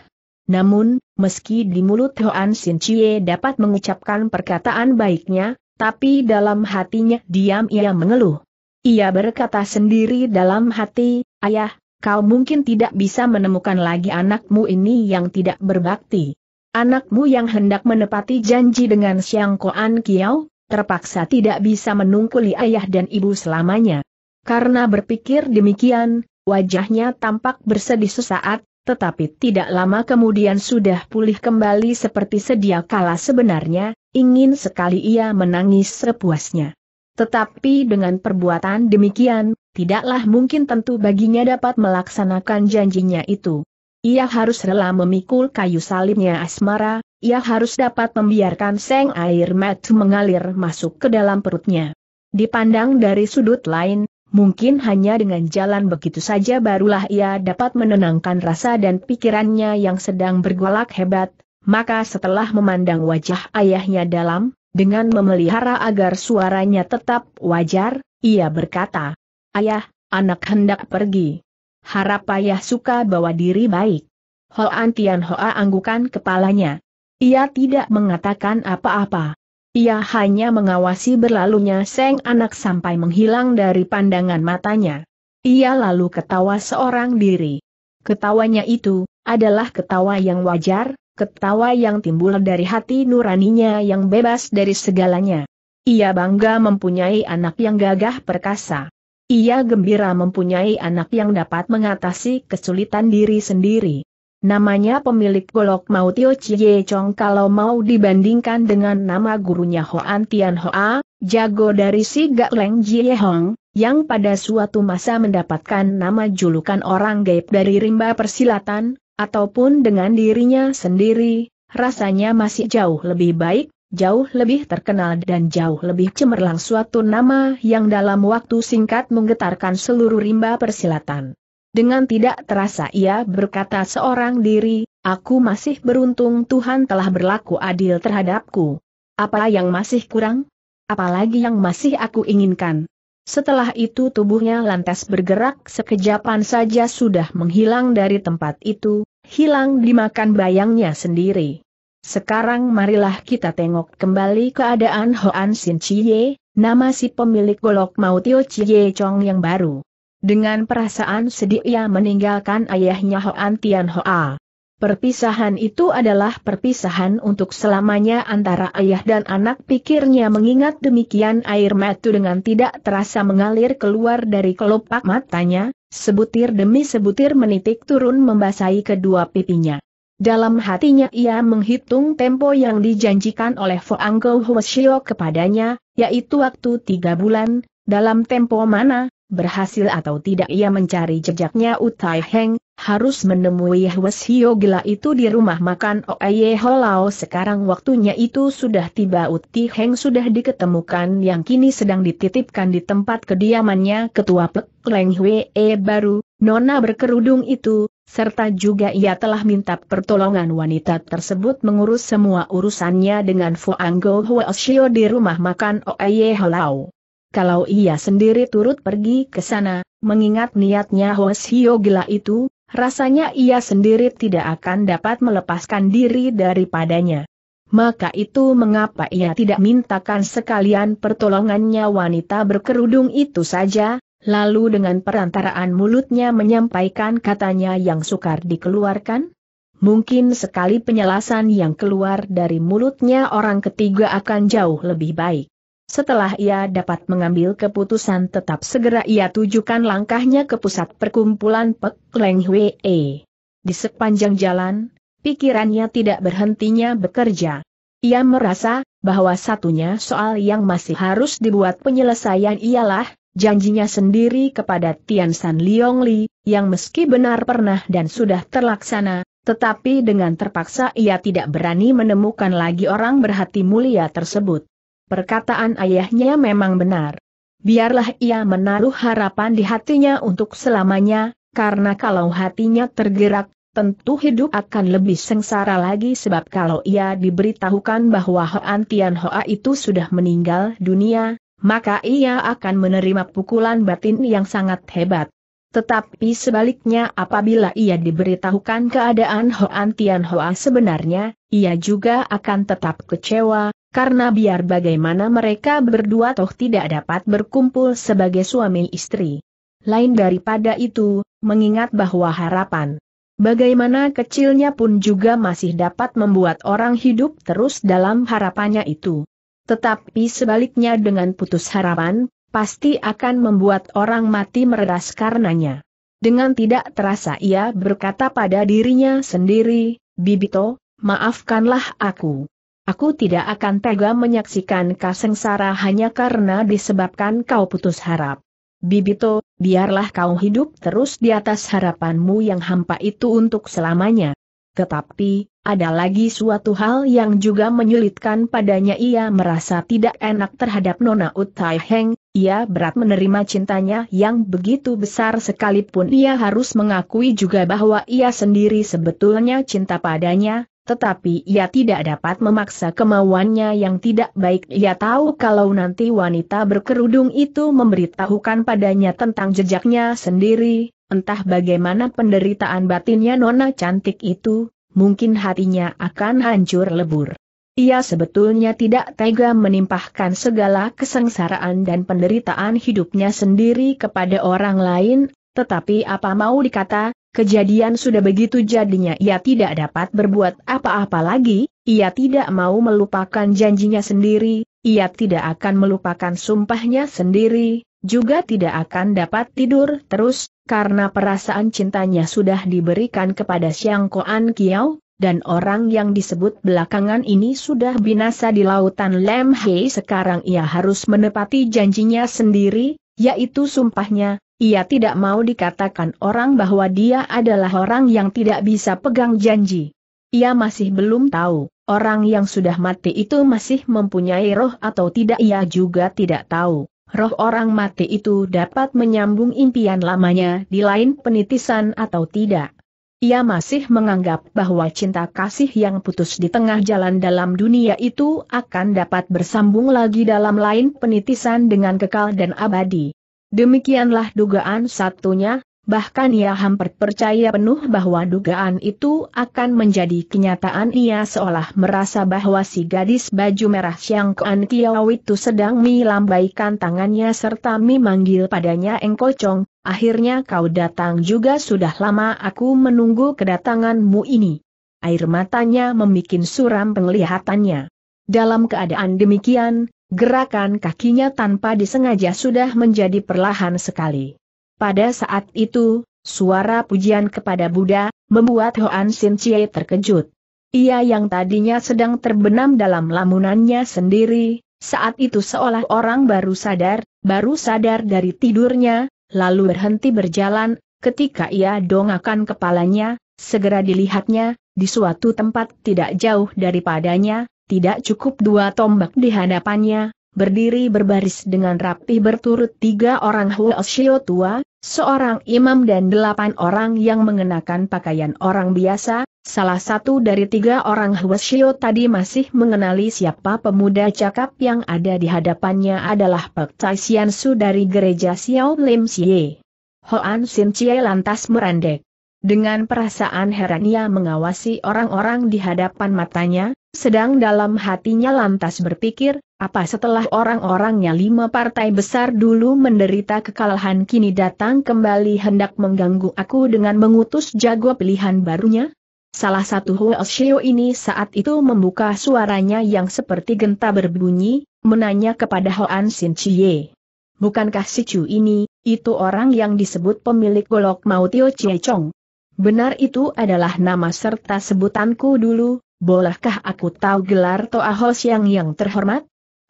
Namun, meski di mulut Hoan Sin Chie dapat mengucapkan perkataan baiknya, tapi dalam hatinya diam ia mengeluh. Ia berkata sendiri dalam hati, ayah, kau mungkin tidak bisa menemukan lagi anakmu ini yang tidak berbakti. Anakmu yang hendak menepati janji dengan Siang Koan Kiao, terpaksa tidak bisa menungkuli ayah dan ibu selamanya. Karena berpikir demikian, wajahnya tampak bersedih sesaat, tetapi tidak lama kemudian sudah pulih kembali seperti sedia kala sebenarnya, ingin sekali ia menangis sepuasnya. Tetapi dengan perbuatan demikian, tidaklah mungkin tentu baginya dapat melaksanakan janjinya itu. Ia harus rela memikul kayu salibnya asmara, ia harus dapat membiarkan seng air mat mengalir masuk ke dalam perutnya. Dipandang dari sudut lain, mungkin hanya dengan jalan begitu saja barulah ia dapat menenangkan rasa dan pikirannya yang sedang bergolak hebat, maka setelah memandang wajah ayahnya dalam, dengan memelihara agar suaranya tetap wajar, ia berkata, Ayah, anak hendak pergi. Harap ayah suka bawa diri baik. Hoan Tian Hoa anggukan kepalanya. Ia tidak mengatakan apa-apa. Ia hanya mengawasi berlalunya seng anak sampai menghilang dari pandangan matanya. Ia lalu ketawa seorang diri. Ketawanya itu, adalah ketawa yang wajar, ketawa yang timbul dari hati nuraninya yang bebas dari segalanya. Ia bangga mempunyai anak yang gagah perkasa. Ia gembira mempunyai anak yang dapat mengatasi kesulitan diri sendiri. Namanya pemilik golok Mao Tio Chie Chong kalau mau dibandingkan dengan nama gurunya Hoan Tian Hoa, jago dari si Gak Leng Jie Hong, yang pada suatu masa mendapatkan nama julukan orang gaib dari rimba persilatan, ataupun dengan dirinya sendiri, rasanya masih jauh lebih baik, jauh lebih terkenal dan jauh lebih cemerlang suatu nama yang dalam waktu singkat menggetarkan seluruh rimba persilatan. Dengan tidak terasa ia berkata seorang diri, aku masih beruntung Tuhan telah berlaku adil terhadapku. Apa yang masih kurang? Apalagi yang masih aku inginkan? Setelah itu tubuhnya lantas bergerak sekejapan saja sudah menghilang dari tempat itu, hilang dimakan bayangnya sendiri. Sekarang marilah kita tengok kembali keadaan Hoan Sin Chie, nama si pemilik golok Mautio Chie Chong yang baru. Dengan perasaan sedih ia meninggalkan ayahnya Hoan Tian Hoa. Perpisahan itu adalah perpisahan untuk selamanya antara ayah dan anak pikirnya mengingat demikian air mata dengan tidak terasa mengalir keluar dari kelopak matanya, sebutir demi sebutir menitik turun membasahi kedua pipinya. Dalam hatinya ia menghitung tempo yang dijanjikan oleh Foang Go Hwasyo kepadanya, yaitu waktu tiga bulan, dalam tempo mana, berhasil atau tidak ia mencari jejaknya Utai Heng, harus menemui Hwes Hio Gila itu di rumah makan Oye Holau. sekarang waktunya itu sudah tiba Uti Heng sudah diketemukan yang kini sedang dititipkan di tempat kediamannya ketua Pek Leng Hwee baru, nona berkerudung itu, serta juga ia telah minta pertolongan wanita tersebut mengurus semua urusannya dengan Fuang Go Hwes Hio di rumah makan Oye Holau kalau ia sendiri turut pergi ke sana, mengingat niatnya Hio gila itu, rasanya ia sendiri tidak akan dapat melepaskan diri daripadanya. Maka itu mengapa ia tidak mintakan sekalian pertolongannya wanita berkerudung itu saja, lalu dengan perantaraan mulutnya menyampaikan katanya yang sukar dikeluarkan? Mungkin sekali penjelasan yang keluar dari mulutnya orang ketiga akan jauh lebih baik. Setelah ia dapat mengambil keputusan tetap segera ia tujukan langkahnya ke pusat perkumpulan Pek Leng Hwe. E. Di sepanjang jalan, pikirannya tidak berhentinya bekerja. Ia merasa bahwa satunya soal yang masih harus dibuat penyelesaian ialah janjinya sendiri kepada Tian San Leong Li, yang meski benar pernah dan sudah terlaksana, tetapi dengan terpaksa ia tidak berani menemukan lagi orang berhati mulia tersebut. Perkataan ayahnya memang benar. Biarlah ia menaruh harapan di hatinya untuk selamanya, karena kalau hatinya tergerak, tentu hidup akan lebih sengsara lagi sebab kalau ia diberitahukan bahwa Hoan Tian Hoa itu sudah meninggal dunia, maka ia akan menerima pukulan batin yang sangat hebat. Tetapi sebaliknya apabila ia diberitahukan keadaan Hoan Tian Hoa sebenarnya, ia juga akan tetap kecewa, karena biar bagaimana mereka berdua toh tidak dapat berkumpul sebagai suami istri. Lain daripada itu, mengingat bahwa harapan bagaimana kecilnya pun juga masih dapat membuat orang hidup terus dalam harapannya itu. Tetapi sebaliknya dengan putus harapan, pasti akan membuat orang mati meredas karenanya. Dengan tidak terasa ia berkata pada dirinya sendiri, Bibito, maafkanlah aku. Aku tidak akan tega menyaksikan kasengsara hanya karena disebabkan kau putus harap. Bibito, biarlah kau hidup terus di atas harapanmu yang hampa itu untuk selamanya. Tetapi, ada lagi suatu hal yang juga menyulitkan padanya ia merasa tidak enak terhadap Nona Utai Heng, ia berat menerima cintanya yang begitu besar sekalipun ia harus mengakui juga bahwa ia sendiri sebetulnya cinta padanya, tetapi ia tidak dapat memaksa kemauannya yang tidak baik ia tahu kalau nanti wanita berkerudung itu memberitahukan padanya tentang jejaknya sendiri, entah bagaimana penderitaan batinnya nona cantik itu, mungkin hatinya akan hancur lebur. Ia sebetulnya tidak tega menimpahkan segala kesengsaraan dan penderitaan hidupnya sendiri kepada orang lain, tetapi apa mau dikata, Kejadian sudah begitu jadinya ia tidak dapat berbuat apa-apa lagi, ia tidak mau melupakan janjinya sendiri, ia tidak akan melupakan sumpahnya sendiri, juga tidak akan dapat tidur terus, karena perasaan cintanya sudah diberikan kepada Siang Koan Kiao, dan orang yang disebut belakangan ini sudah binasa di lautan Lam sekarang ia harus menepati janjinya sendiri, yaitu sumpahnya, ia tidak mau dikatakan orang bahwa dia adalah orang yang tidak bisa pegang janji. Ia masih belum tahu, orang yang sudah mati itu masih mempunyai roh atau tidak ia juga tidak tahu. Roh orang mati itu dapat menyambung impian lamanya di lain penitisan atau tidak. Ia masih menganggap bahwa cinta kasih yang putus di tengah jalan dalam dunia itu akan dapat bersambung lagi dalam lain penitisan dengan kekal dan abadi. Demikianlah dugaan satunya, bahkan ia hampir percaya penuh bahwa dugaan itu akan menjadi kenyataan ia seolah merasa bahwa si gadis baju merah Siang Kuan Kiau itu sedang melambaikan tangannya serta memanggil padanya Engkocong, akhirnya kau datang juga sudah lama aku menunggu kedatanganmu ini. Air matanya membuat suram penglihatannya. Dalam keadaan demikian, Gerakan kakinya tanpa disengaja sudah menjadi perlahan sekali. Pada saat itu, suara pujian kepada Buddha, membuat Hoan Sin Chie terkejut. Ia yang tadinya sedang terbenam dalam lamunannya sendiri, saat itu seolah orang baru sadar, baru sadar dari tidurnya, lalu berhenti berjalan, ketika ia dongakan kepalanya, segera dilihatnya, di suatu tempat tidak jauh daripadanya, tidak cukup dua tombak di hadapannya, berdiri berbaris dengan rapih berturut tiga orang huo tua, seorang imam dan delapan orang yang mengenakan pakaian orang biasa, salah satu dari tiga orang Huo tadi masih mengenali siapa pemuda cakap yang ada di hadapannya adalah Pek Tai Su dari gereja Xiao Lim Xie. Hoan Sin Chie lantas merendek. Dengan perasaan heran ia mengawasi orang-orang di hadapan matanya, sedang dalam hatinya lantas berpikir, apa setelah orang-orangnya lima partai besar dulu menderita kekalahan kini datang kembali hendak mengganggu aku dengan mengutus jago pilihan barunya? Salah satu Huo Shio ini saat itu membuka suaranya yang seperti genta berbunyi, menanya kepada Hoan Sin Chie. Bukankah si Chu ini, itu orang yang disebut pemilik golok Mautio Tio Chie Chong? Benar itu adalah nama serta sebutanku dulu, bolehkah aku tahu gelar Toa Ho yang terhormat?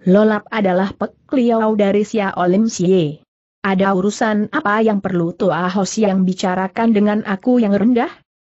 Lolap adalah Pek Liao dari Sia Olim Sie. Ada urusan apa yang perlu Toa Ho Siang bicarakan dengan aku yang rendah?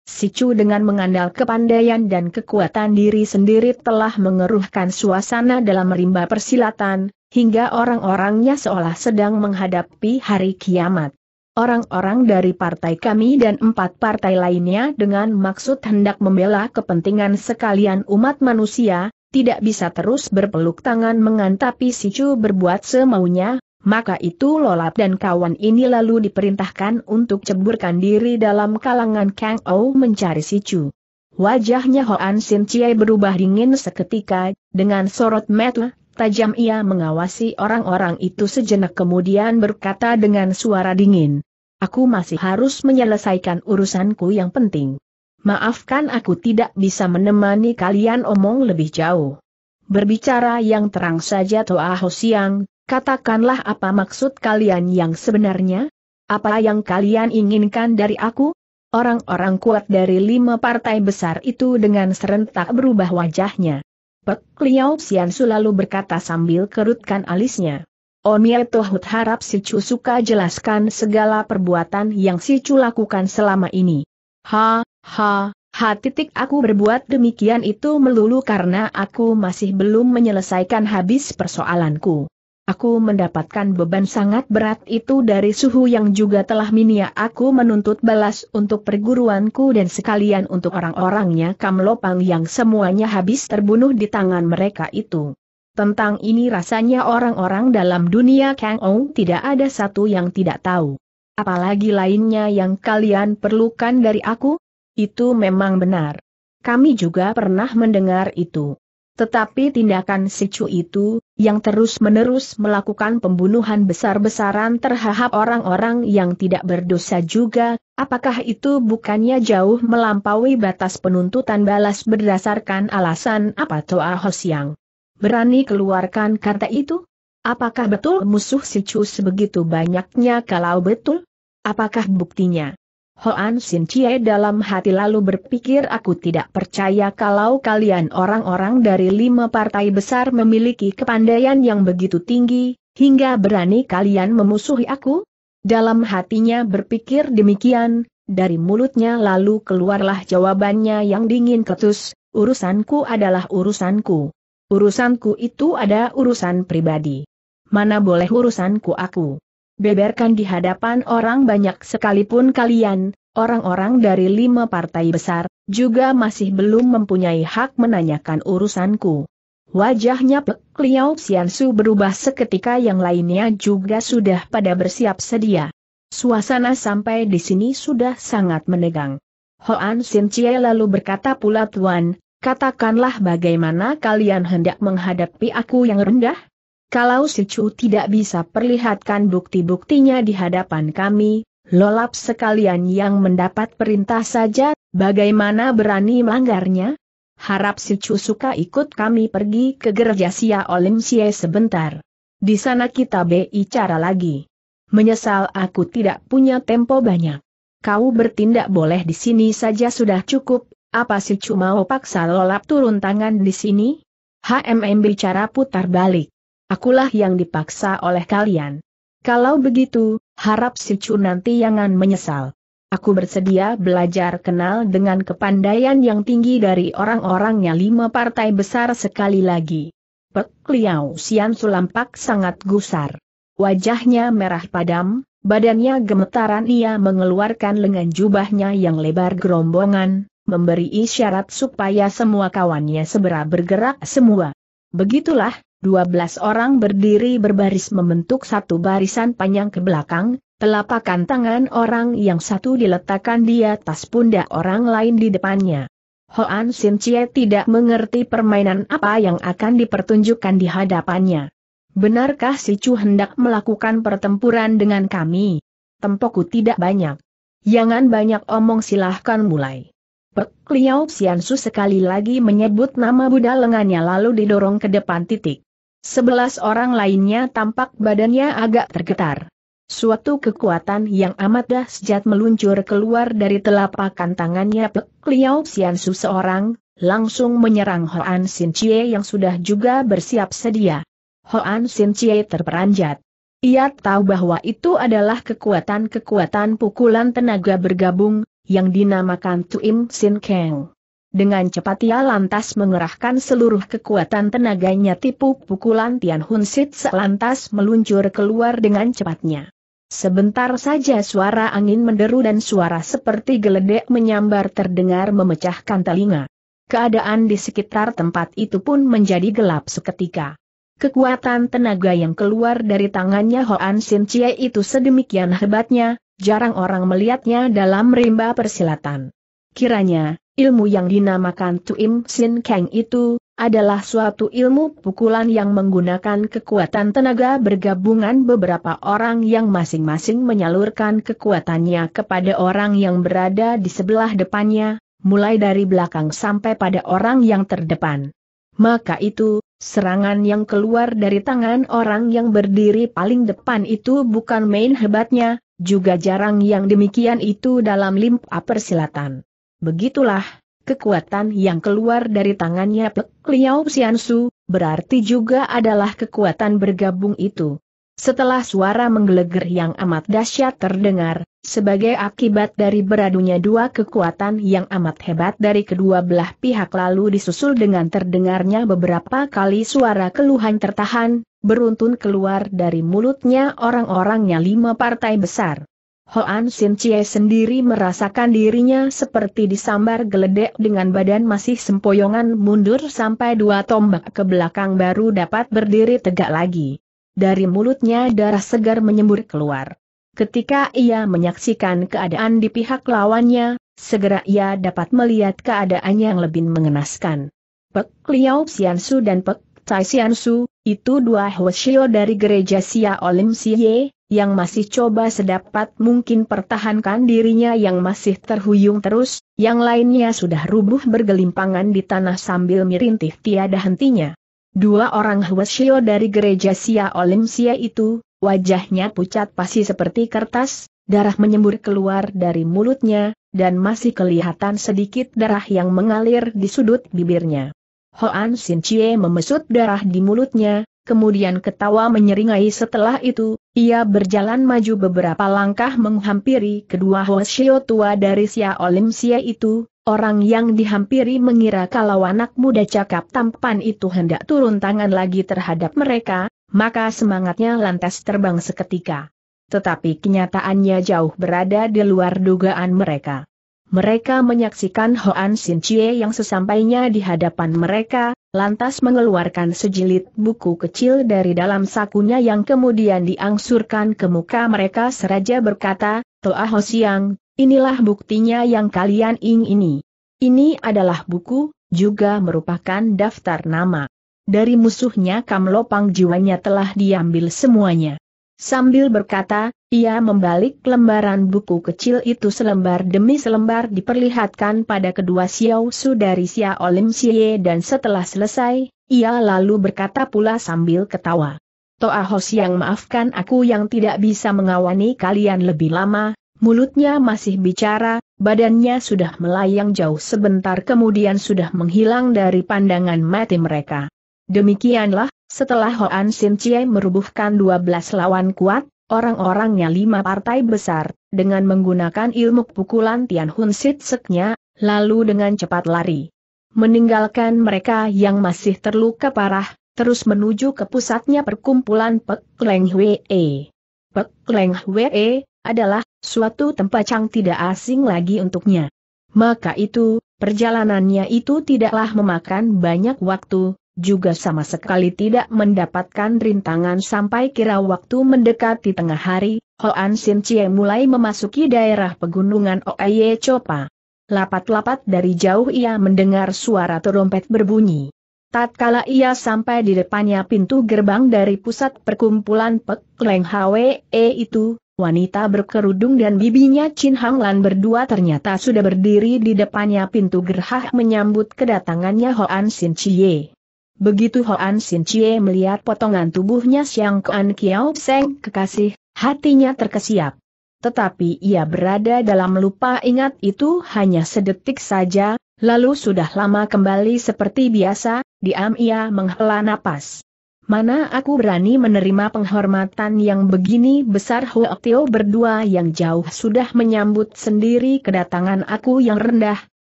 Si Chu dengan mengandal kepandaian dan kekuatan diri sendiri telah mengeruhkan suasana dalam rimba persilatan, hingga orang-orangnya seolah sedang menghadapi hari kiamat orang-orang dari partai kami dan empat partai lainnya dengan maksud hendak membela kepentingan sekalian umat manusia, tidak bisa terus berpeluk tangan mengantapi si Chu berbuat semaunya, maka itu Lolap dan kawan ini lalu diperintahkan untuk ceburkan diri dalam kalangan Kang Ou mencari Chu. Wajahnya Hoan Sin Chie berubah dingin seketika, dengan sorot mata Tajam ia mengawasi orang-orang itu sejenak kemudian berkata dengan suara dingin. Aku masih harus menyelesaikan urusanku yang penting. Maafkan aku tidak bisa menemani kalian omong lebih jauh. Berbicara yang terang saja Toa Hosiang, katakanlah apa maksud kalian yang sebenarnya? Apa yang kalian inginkan dari aku? Orang-orang kuat dari lima partai besar itu dengan serentak berubah wajahnya. Pek Liao Xian selalu berkata sambil kerutkan alisnya. Om oh, Tohut harap si Chu suka jelaskan segala perbuatan yang si Chu lakukan selama ini. Ha, ha, ha titik aku berbuat demikian itu melulu karena aku masih belum menyelesaikan habis persoalanku. Aku mendapatkan beban sangat berat itu dari suhu yang juga telah minia aku menuntut balas untuk perguruanku dan sekalian untuk orang-orangnya Kamlopang yang semuanya habis terbunuh di tangan mereka itu. Tentang ini rasanya orang-orang dalam dunia Kang Ong tidak ada satu yang tidak tahu. Apalagi lainnya yang kalian perlukan dari aku? Itu memang benar. Kami juga pernah mendengar itu. Tetapi tindakan secu itu, yang terus-menerus melakukan pembunuhan besar-besaran terhadap orang-orang yang tidak berdosa juga, apakah itu bukannya jauh melampaui batas penuntutan balas berdasarkan alasan apa Toa yang Berani keluarkan kata itu? Apakah betul musuh si Cus sebegitu banyaknya kalau betul? Apakah buktinya? Hoan Sin Chie dalam hati lalu berpikir aku tidak percaya kalau kalian orang-orang dari lima partai besar memiliki kepandaian yang begitu tinggi, hingga berani kalian memusuhi aku? Dalam hatinya berpikir demikian, dari mulutnya lalu keluarlah jawabannya yang dingin ketus, urusanku adalah urusanku. Urusanku itu ada urusan pribadi. Mana boleh urusanku aku beberkan di hadapan orang banyak sekalipun kalian, orang-orang dari lima partai besar, juga masih belum mempunyai hak menanyakan urusanku. Wajahnya Pek Liao Xiansu berubah seketika yang lainnya juga sudah pada bersiap sedia. Suasana sampai di sini sudah sangat menegang. Hoan Sin Chie lalu berkata pula Tuan, katakanlah bagaimana kalian hendak menghadapi aku yang rendah? Kalau si Chu tidak bisa perlihatkan bukti-buktinya di hadapan kami, lolap sekalian yang mendapat perintah saja, bagaimana berani melanggarnya? Harap si Chu suka ikut kami pergi ke gereja Sia Olim Sia sebentar. Di sana kita bicara lagi. Menyesal aku tidak punya tempo banyak. Kau bertindak boleh di sini saja sudah cukup, apa si Chu mau paksa lolap turun tangan di sini? HMM bicara putar balik. Akulah yang dipaksa oleh kalian. Kalau begitu, harap si Chu nanti jangan menyesal. Aku bersedia belajar kenal dengan kepandaian yang tinggi dari orang-orangnya lima partai besar sekali lagi. Pek Liao Sian Sulampak sangat gusar. Wajahnya merah padam, badannya gemetaran ia mengeluarkan lengan jubahnya yang lebar gerombongan, memberi isyarat supaya semua kawannya segera bergerak semua. Begitulah, 12 orang berdiri berbaris membentuk satu barisan panjang ke belakang, telapakan tangan orang yang satu diletakkan di atas pundak orang lain di depannya. Hoan Sin Chie tidak mengerti permainan apa yang akan dipertunjukkan di hadapannya. Benarkah si Chu hendak melakukan pertempuran dengan kami? Tempoku tidak banyak. Jangan banyak omong silahkan mulai. Pek Liao Xiansu sekali lagi menyebut nama Buddha lengannya lalu didorong ke depan titik. Sebelas orang lainnya tampak badannya agak tergetar. Suatu kekuatan yang amat dahsyat meluncur keluar dari telapak tangannya Pek Liao Xiansu seorang, langsung menyerang Hoan Sin Chie yang sudah juga bersiap sedia. Hoan Sin Chie terperanjat. Ia tahu bahwa itu adalah kekuatan-kekuatan pukulan tenaga bergabung, yang dinamakan Tuim Sin Kang. Dengan cepat ia lantas mengerahkan seluruh kekuatan tenaganya tipu pukulan Tian Hun Sit lantas meluncur keluar dengan cepatnya. Sebentar saja suara angin menderu dan suara seperti geledek menyambar terdengar memecahkan telinga. Keadaan di sekitar tempat itu pun menjadi gelap seketika. Kekuatan tenaga yang keluar dari tangannya Hoan Sin Chie itu sedemikian hebatnya, jarang orang melihatnya dalam rimba persilatan. Kiranya, Ilmu yang dinamakan Tuim Sin Kang itu, adalah suatu ilmu pukulan yang menggunakan kekuatan tenaga bergabungan beberapa orang yang masing-masing menyalurkan kekuatannya kepada orang yang berada di sebelah depannya, mulai dari belakang sampai pada orang yang terdepan. Maka itu, serangan yang keluar dari tangan orang yang berdiri paling depan itu bukan main hebatnya, juga jarang yang demikian itu dalam limpa persilatan. Begitulah, kekuatan yang keluar dari tangannya Pek Liao Xiansu, berarti juga adalah kekuatan bergabung itu. Setelah suara menggeleger yang amat dahsyat terdengar, sebagai akibat dari beradunya dua kekuatan yang amat hebat dari kedua belah pihak lalu disusul dengan terdengarnya beberapa kali suara keluhan tertahan, beruntun keluar dari mulutnya orang-orangnya lima partai besar. Hoan Sin Chie sendiri merasakan dirinya seperti disambar geledek dengan badan masih sempoyongan mundur sampai dua tombak ke belakang baru dapat berdiri tegak lagi. Dari mulutnya darah segar menyembur keluar. Ketika ia menyaksikan keadaan di pihak lawannya, segera ia dapat melihat keadaan yang lebih mengenaskan. Pek Liao Xiansu dan Pek Tai Xiansu, itu dua Hoshio dari gereja Xia Olim Xie, yang masih coba sedapat mungkin pertahankan dirinya yang masih terhuyung terus, yang lainnya sudah rubuh bergelimpangan di tanah sambil mirintih tiada hentinya. Dua orang Hwasyo dari gereja Sia Olimsia itu, wajahnya pucat pasti seperti kertas, darah menyembur keluar dari mulutnya, dan masih kelihatan sedikit darah yang mengalir di sudut bibirnya. Hoan Sin Chie memesut darah di mulutnya, kemudian ketawa menyeringai setelah itu, ia berjalan maju beberapa langkah menghampiri kedua Hoshio tua dari Sia Olim Sia itu, orang yang dihampiri mengira kalau anak muda cakap tampan itu hendak turun tangan lagi terhadap mereka, maka semangatnya lantas terbang seketika. Tetapi kenyataannya jauh berada di luar dugaan mereka mereka menyaksikan Hoan Sin Chie yang sesampainya di hadapan mereka, lantas mengeluarkan sejilid buku kecil dari dalam sakunya yang kemudian diangsurkan ke muka mereka seraja berkata, Toa Ho Siang, inilah buktinya yang kalian ing ini. Ini adalah buku, juga merupakan daftar nama. Dari musuhnya Kam Lopang jiwanya telah diambil semuanya. Sambil berkata, ia membalik lembaran buku kecil itu selembar demi selembar diperlihatkan pada kedua Xiao Su dari Xiao Lim Xie dan setelah selesai, ia lalu berkata pula sambil ketawa. Toa Hos yang maafkan aku yang tidak bisa mengawani kalian lebih lama, mulutnya masih bicara, badannya sudah melayang jauh sebentar kemudian sudah menghilang dari pandangan mati mereka. Demikianlah, setelah Hoan Sin Chie merubuhkan 12 lawan kuat, orang-orangnya lima partai besar, dengan menggunakan ilmu pukulan Tian Hun Sit Seknya, lalu dengan cepat lari. Meninggalkan mereka yang masih terluka parah, terus menuju ke pusatnya perkumpulan Pek Leng e. Pek Leng e adalah suatu tempat yang tidak asing lagi untuknya. Maka itu, perjalanannya itu tidaklah memakan banyak waktu, juga sama sekali tidak mendapatkan rintangan sampai kira waktu mendekati tengah hari, Hoan Sin Chie mulai memasuki daerah pegunungan Oeye Chopa. Lapat-lapat dari jauh ia mendengar suara terompet berbunyi. Tatkala ia sampai di depannya pintu gerbang dari pusat perkumpulan Pek Leng Hwe e itu, Wanita berkerudung dan bibinya Chin Hang Lan berdua ternyata sudah berdiri di depannya pintu gerhah menyambut kedatangannya Hoan Sin Chie. Begitu Hoan Sin Chie melihat potongan tubuhnya siang Kuan Kiao Seng kekasih, hatinya terkesiap. Tetapi ia berada dalam lupa ingat itu hanya sedetik saja, lalu sudah lama kembali seperti biasa, diam ia menghela napas. Mana aku berani menerima penghormatan yang begini besar Huo Tio berdua yang jauh sudah menyambut sendiri kedatangan aku yang rendah,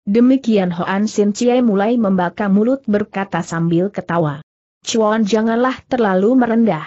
Demikian Hoan Sin Cie mulai membakar mulut berkata sambil ketawa. Chuan janganlah terlalu merendah.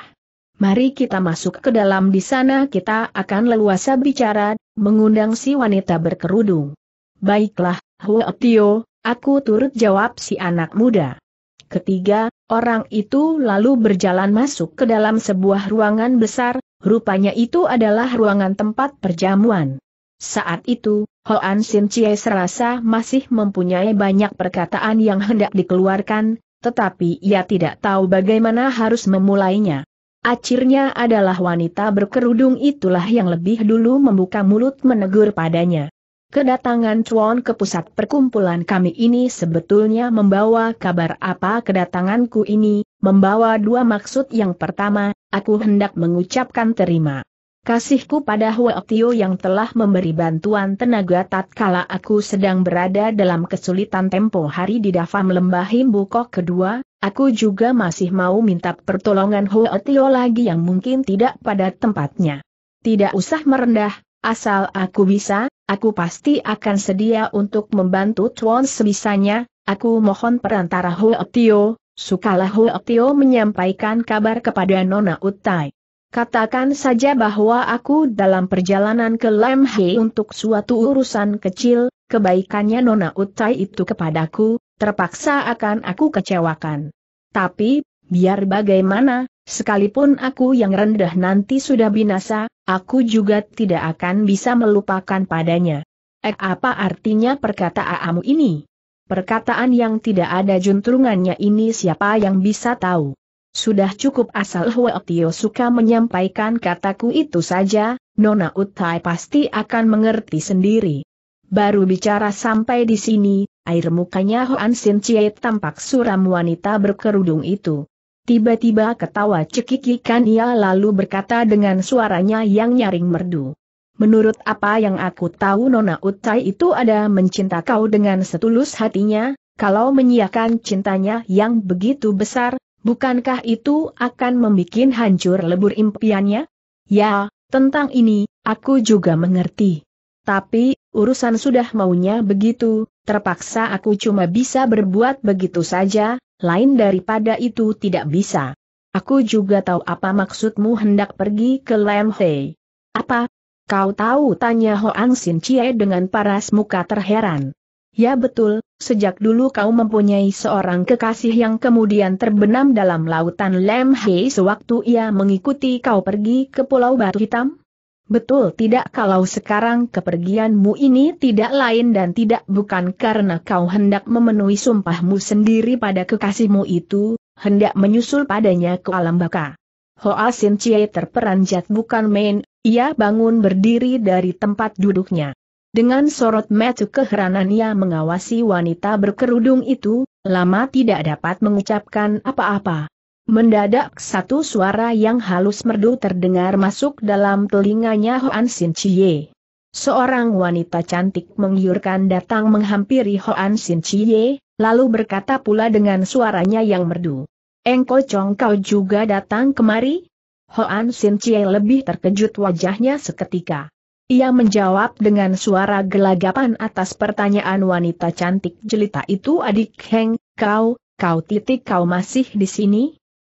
Mari kita masuk ke dalam di sana kita akan leluasa bicara, mengundang si wanita berkerudung. Baiklah, Hua Tio, aku turut jawab si anak muda. Ketiga, orang itu lalu berjalan masuk ke dalam sebuah ruangan besar, rupanya itu adalah ruangan tempat perjamuan. Saat itu, Hoan Sin Chie serasa masih mempunyai banyak perkataan yang hendak dikeluarkan, tetapi ia tidak tahu bagaimana harus memulainya. Akhirnya adalah wanita berkerudung itulah yang lebih dulu membuka mulut menegur padanya. Kedatangan Chuan ke pusat perkumpulan kami ini sebetulnya membawa kabar apa kedatanganku ini, membawa dua maksud yang pertama, aku hendak mengucapkan terima kasihku pada Huoktio yang telah memberi bantuan tenaga tatkala aku sedang berada dalam kesulitan tempo hari di Dafam Lembah Himbukok kedua, aku juga masih mau minta pertolongan Huoktio lagi yang mungkin tidak pada tempatnya. Tidak usah merendah, asal aku bisa, aku pasti akan sedia untuk membantu Tuan sebisanya, aku mohon perantara Huoktio, sukalah Huoktio menyampaikan kabar kepada Nona Utai. Katakan saja bahwa aku dalam perjalanan ke Lemhe untuk suatu urusan kecil, kebaikannya Nona Utai itu kepadaku, terpaksa akan aku kecewakan. Tapi, biar bagaimana, sekalipun aku yang rendah nanti sudah binasa, aku juga tidak akan bisa melupakan padanya. Eh, apa artinya perkataanmu ini? Perkataan yang tidak ada juntrungannya ini siapa yang bisa tahu? Sudah cukup asal Hwa Tio suka menyampaikan kataku itu saja, Nona Utai pasti akan mengerti sendiri. Baru bicara sampai di sini, air mukanya Hoan Sin Chie tampak suram wanita berkerudung itu. Tiba-tiba ketawa cekikikan ia lalu berkata dengan suaranya yang nyaring merdu. Menurut apa yang aku tahu Nona Utai itu ada mencinta kau dengan setulus hatinya, kalau menyiakan cintanya yang begitu besar, bukankah itu akan membuat hancur lebur impiannya? Ya, tentang ini, aku juga mengerti. Tapi, urusan sudah maunya begitu, terpaksa aku cuma bisa berbuat begitu saja, lain daripada itu tidak bisa. Aku juga tahu apa maksudmu hendak pergi ke Lam Hei. Apa? Kau tahu tanya Hoang Sin Chie dengan paras muka terheran. Ya betul, sejak dulu kau mempunyai seorang kekasih yang kemudian terbenam dalam lautan Lem Hei sewaktu ia mengikuti kau pergi ke Pulau Batu Hitam? Betul tidak kalau sekarang kepergianmu ini tidak lain dan tidak bukan karena kau hendak memenuhi sumpahmu sendiri pada kekasihmu itu, hendak menyusul padanya ke alam baka. Hoa Sin Chie terperanjat bukan main, ia bangun berdiri dari tempat duduknya. Dengan sorot mata keheranan ia mengawasi wanita berkerudung itu, lama tidak dapat mengucapkan apa-apa. Mendadak satu suara yang halus merdu terdengar masuk dalam telinganya Hoan Sin Chie. Seorang wanita cantik menggiurkan datang menghampiri Hoan Sin Chie, lalu berkata pula dengan suaranya yang merdu. Engko Chong kau juga datang kemari? Hoan Sin Chie lebih terkejut wajahnya seketika. Ia menjawab dengan suara gelagapan atas pertanyaan wanita cantik jelita itu adik Heng, kau, kau titik kau masih di sini?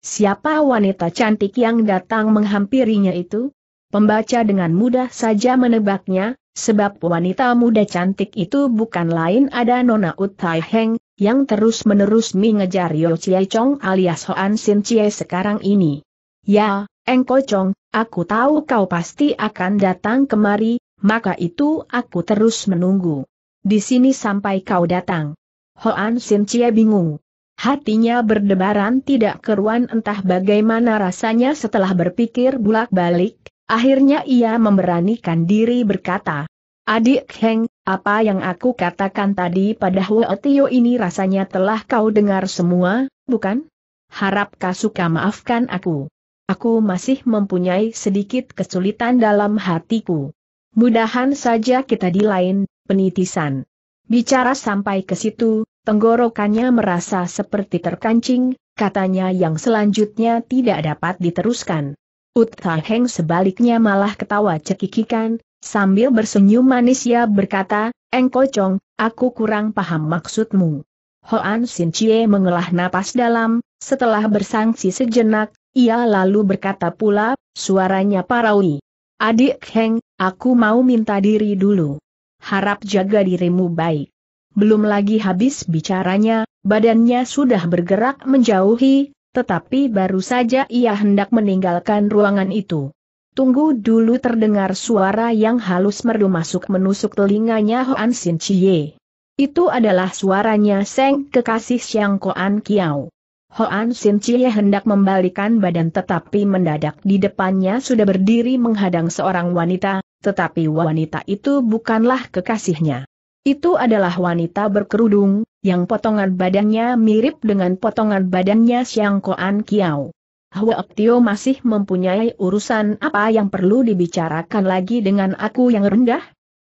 Siapa wanita cantik yang datang menghampirinya itu? Pembaca dengan mudah saja menebaknya, sebab wanita muda cantik itu bukan lain ada Nona Utai Heng, yang terus-menerus mengejar Yo Chie Chong alias Hoan Sin Chie sekarang ini. Ya, Engkocong, aku tahu kau pasti akan datang kemari, maka itu aku terus menunggu. Di sini sampai kau datang. Hoan Sin Chie bingung. Hatinya berdebaran tidak keruan entah bagaimana rasanya setelah berpikir bulak-balik, akhirnya ia memberanikan diri berkata, Adik Heng, apa yang aku katakan tadi pada Hua Tio ini rasanya telah kau dengar semua, bukan? Harap kau suka maafkan aku. Aku masih mempunyai sedikit kesulitan dalam hatiku. Mudahan saja kita di lain penitisan. Bicara sampai ke situ, tenggorokannya merasa seperti terkancing, katanya yang selanjutnya tidak dapat diteruskan. Utha Heng sebaliknya malah ketawa cekikikan, sambil bersenyum manis ia berkata, Engko Chong, aku kurang paham maksudmu. Hoan Sin Chie mengelah napas dalam, setelah bersangsi sejenak, ia lalu berkata pula, suaranya parawi. Adik Heng, aku mau minta diri dulu. Harap jaga dirimu baik. Belum lagi habis bicaranya, badannya sudah bergerak menjauhi, tetapi baru saja ia hendak meninggalkan ruangan itu. Tunggu dulu terdengar suara yang halus merdu masuk menusuk telinganya Hoan Sin Chie. Itu adalah suaranya Seng kekasih Siang Koan Kiao. Hoan Sin Chie hendak membalikan badan tetapi mendadak di depannya sudah berdiri menghadang seorang wanita, tetapi wanita itu bukanlah kekasihnya. Itu adalah wanita berkerudung, yang potongan badannya mirip dengan potongan badannya Siang Koan Kiao. Hwa Tio masih mempunyai urusan apa yang perlu dibicarakan lagi dengan aku yang rendah?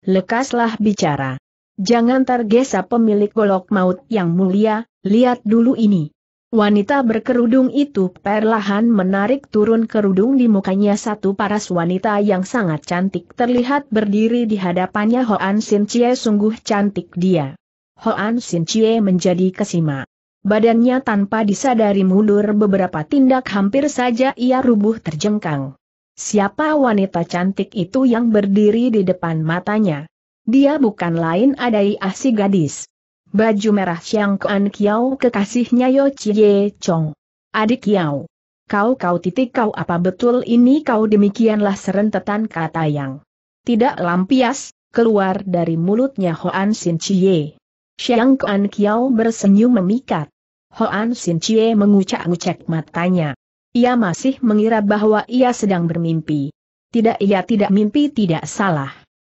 Lekaslah bicara. Jangan tergesa pemilik golok maut yang mulia, lihat dulu ini. Wanita berkerudung itu perlahan menarik turun kerudung di mukanya satu paras wanita yang sangat cantik terlihat berdiri di hadapannya Hoan Sin Chie sungguh cantik dia. Hoan Sin Chie menjadi kesima. Badannya tanpa disadari mundur beberapa tindak hampir saja ia rubuh terjengkang. Siapa wanita cantik itu yang berdiri di depan matanya? Dia bukan lain adai asi gadis. Baju merah Xiang Kuan Kiao kekasihnya Yo Chie Chong. Adik Kiao. Kau kau titik kau apa betul ini kau demikianlah serentetan kata yang tidak lampias, keluar dari mulutnya Hoan Sin Chie. Xiang Kuan Kiao bersenyum memikat. Hoan Sin Chie mengucak ngucak matanya. Ia masih mengira bahwa ia sedang bermimpi. Tidak ia tidak mimpi tidak salah.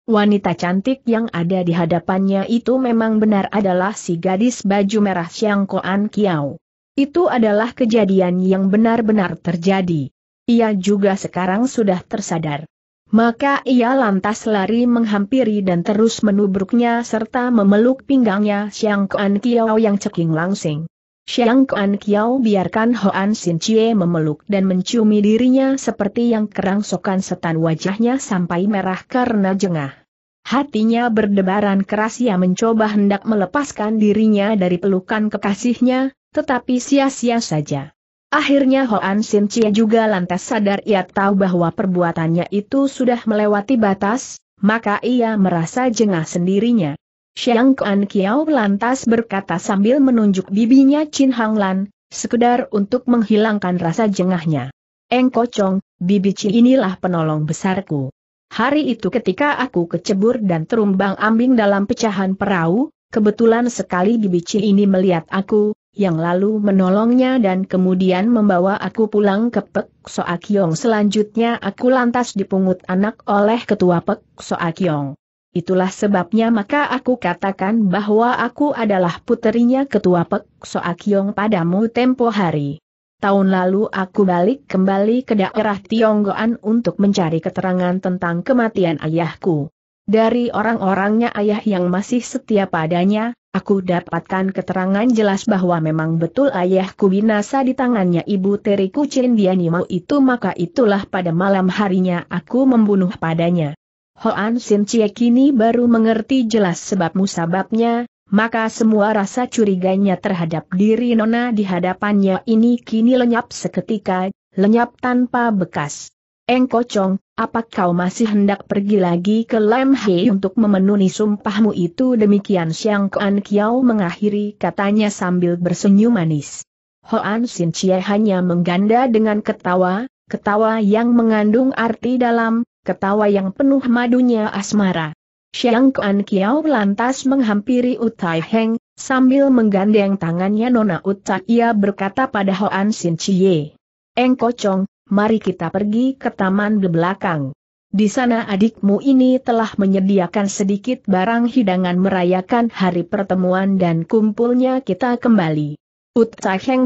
Wanita cantik yang ada di hadapannya itu memang benar adalah si gadis baju merah Xiang Koan Kiao. Itu adalah kejadian yang benar-benar terjadi. Ia juga sekarang sudah tersadar. Maka ia lantas lari menghampiri dan terus menubruknya serta memeluk pinggangnya Xiang Koan Kiao yang ceking langsing. Xiang Kuan Kiao biarkan Hoan Sin Chie memeluk dan menciumi dirinya seperti yang kerangsokan setan wajahnya sampai merah karena jengah. Hatinya berdebaran keras ia mencoba hendak melepaskan dirinya dari pelukan kekasihnya, tetapi sia-sia saja. Akhirnya Hoan Sin Chie juga lantas sadar ia tahu bahwa perbuatannya itu sudah melewati batas, maka ia merasa jengah sendirinya. Xiang Kuan Kiao lantas berkata sambil menunjuk bibinya Chin Hang Lan, sekedar untuk menghilangkan rasa jengahnya. Eng Kocong, bibi Chin inilah penolong besarku. Hari itu ketika aku kecebur dan terumbang ambing dalam pecahan perahu, kebetulan sekali bibi Chin ini melihat aku, yang lalu menolongnya dan kemudian membawa aku pulang ke Pek Soakyong. Selanjutnya aku lantas dipungut anak oleh ketua Pek Soakyong. Itulah sebabnya maka aku katakan bahwa aku adalah puterinya ketua Pek Soakyong padamu tempo hari. Tahun lalu aku balik kembali ke daerah Tionggoan untuk mencari keterangan tentang kematian ayahku. Dari orang-orangnya ayah yang masih setia padanya, aku dapatkan keterangan jelas bahwa memang betul ayahku binasa di tangannya ibu teriku Cindianimau itu maka itulah pada malam harinya aku membunuh padanya. Hoan Sin Chie kini baru mengerti jelas sebab musababnya, maka semua rasa curiganya terhadap diri Nona di hadapannya ini kini lenyap seketika, lenyap tanpa bekas. Eng Kocong, apa kau masih hendak pergi lagi ke Lam He untuk memenuhi sumpahmu itu demikian Siang Kuan Kiao mengakhiri katanya sambil bersenyum manis. Hoan Sin Cie hanya mengganda dengan ketawa, ketawa yang mengandung arti dalam, ketawa yang penuh madunya asmara. Xiang Kuan Kiao lantas menghampiri Utai Heng, sambil menggandeng tangannya Nona Utai ia berkata pada Hoan Sin Chie. Eng Kocong, mari kita pergi ke taman belakang. Di sana adikmu ini telah menyediakan sedikit barang hidangan merayakan hari pertemuan dan kumpulnya kita kembali. Ut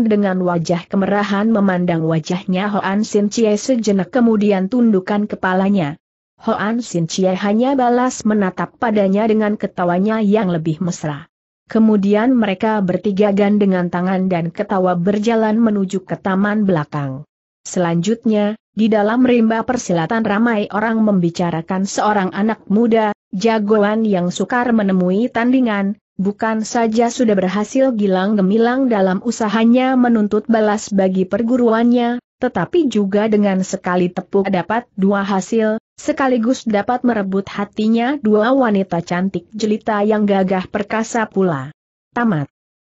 dengan wajah kemerahan memandang wajahnya Hoan Sin Chie sejenak kemudian tundukkan kepalanya. Hoan Sin Chie hanya balas menatap padanya dengan ketawanya yang lebih mesra. Kemudian mereka bertiga gandengan tangan dan ketawa berjalan menuju ke taman belakang. Selanjutnya, di dalam rimba persilatan ramai orang membicarakan seorang anak muda, jagoan yang sukar menemui tandingan, Bukan saja sudah berhasil gilang gemilang dalam usahanya menuntut balas bagi perguruannya, tetapi juga dengan sekali tepuk dapat dua hasil, sekaligus dapat merebut hatinya dua wanita cantik jelita yang gagah perkasa pula. Tamat.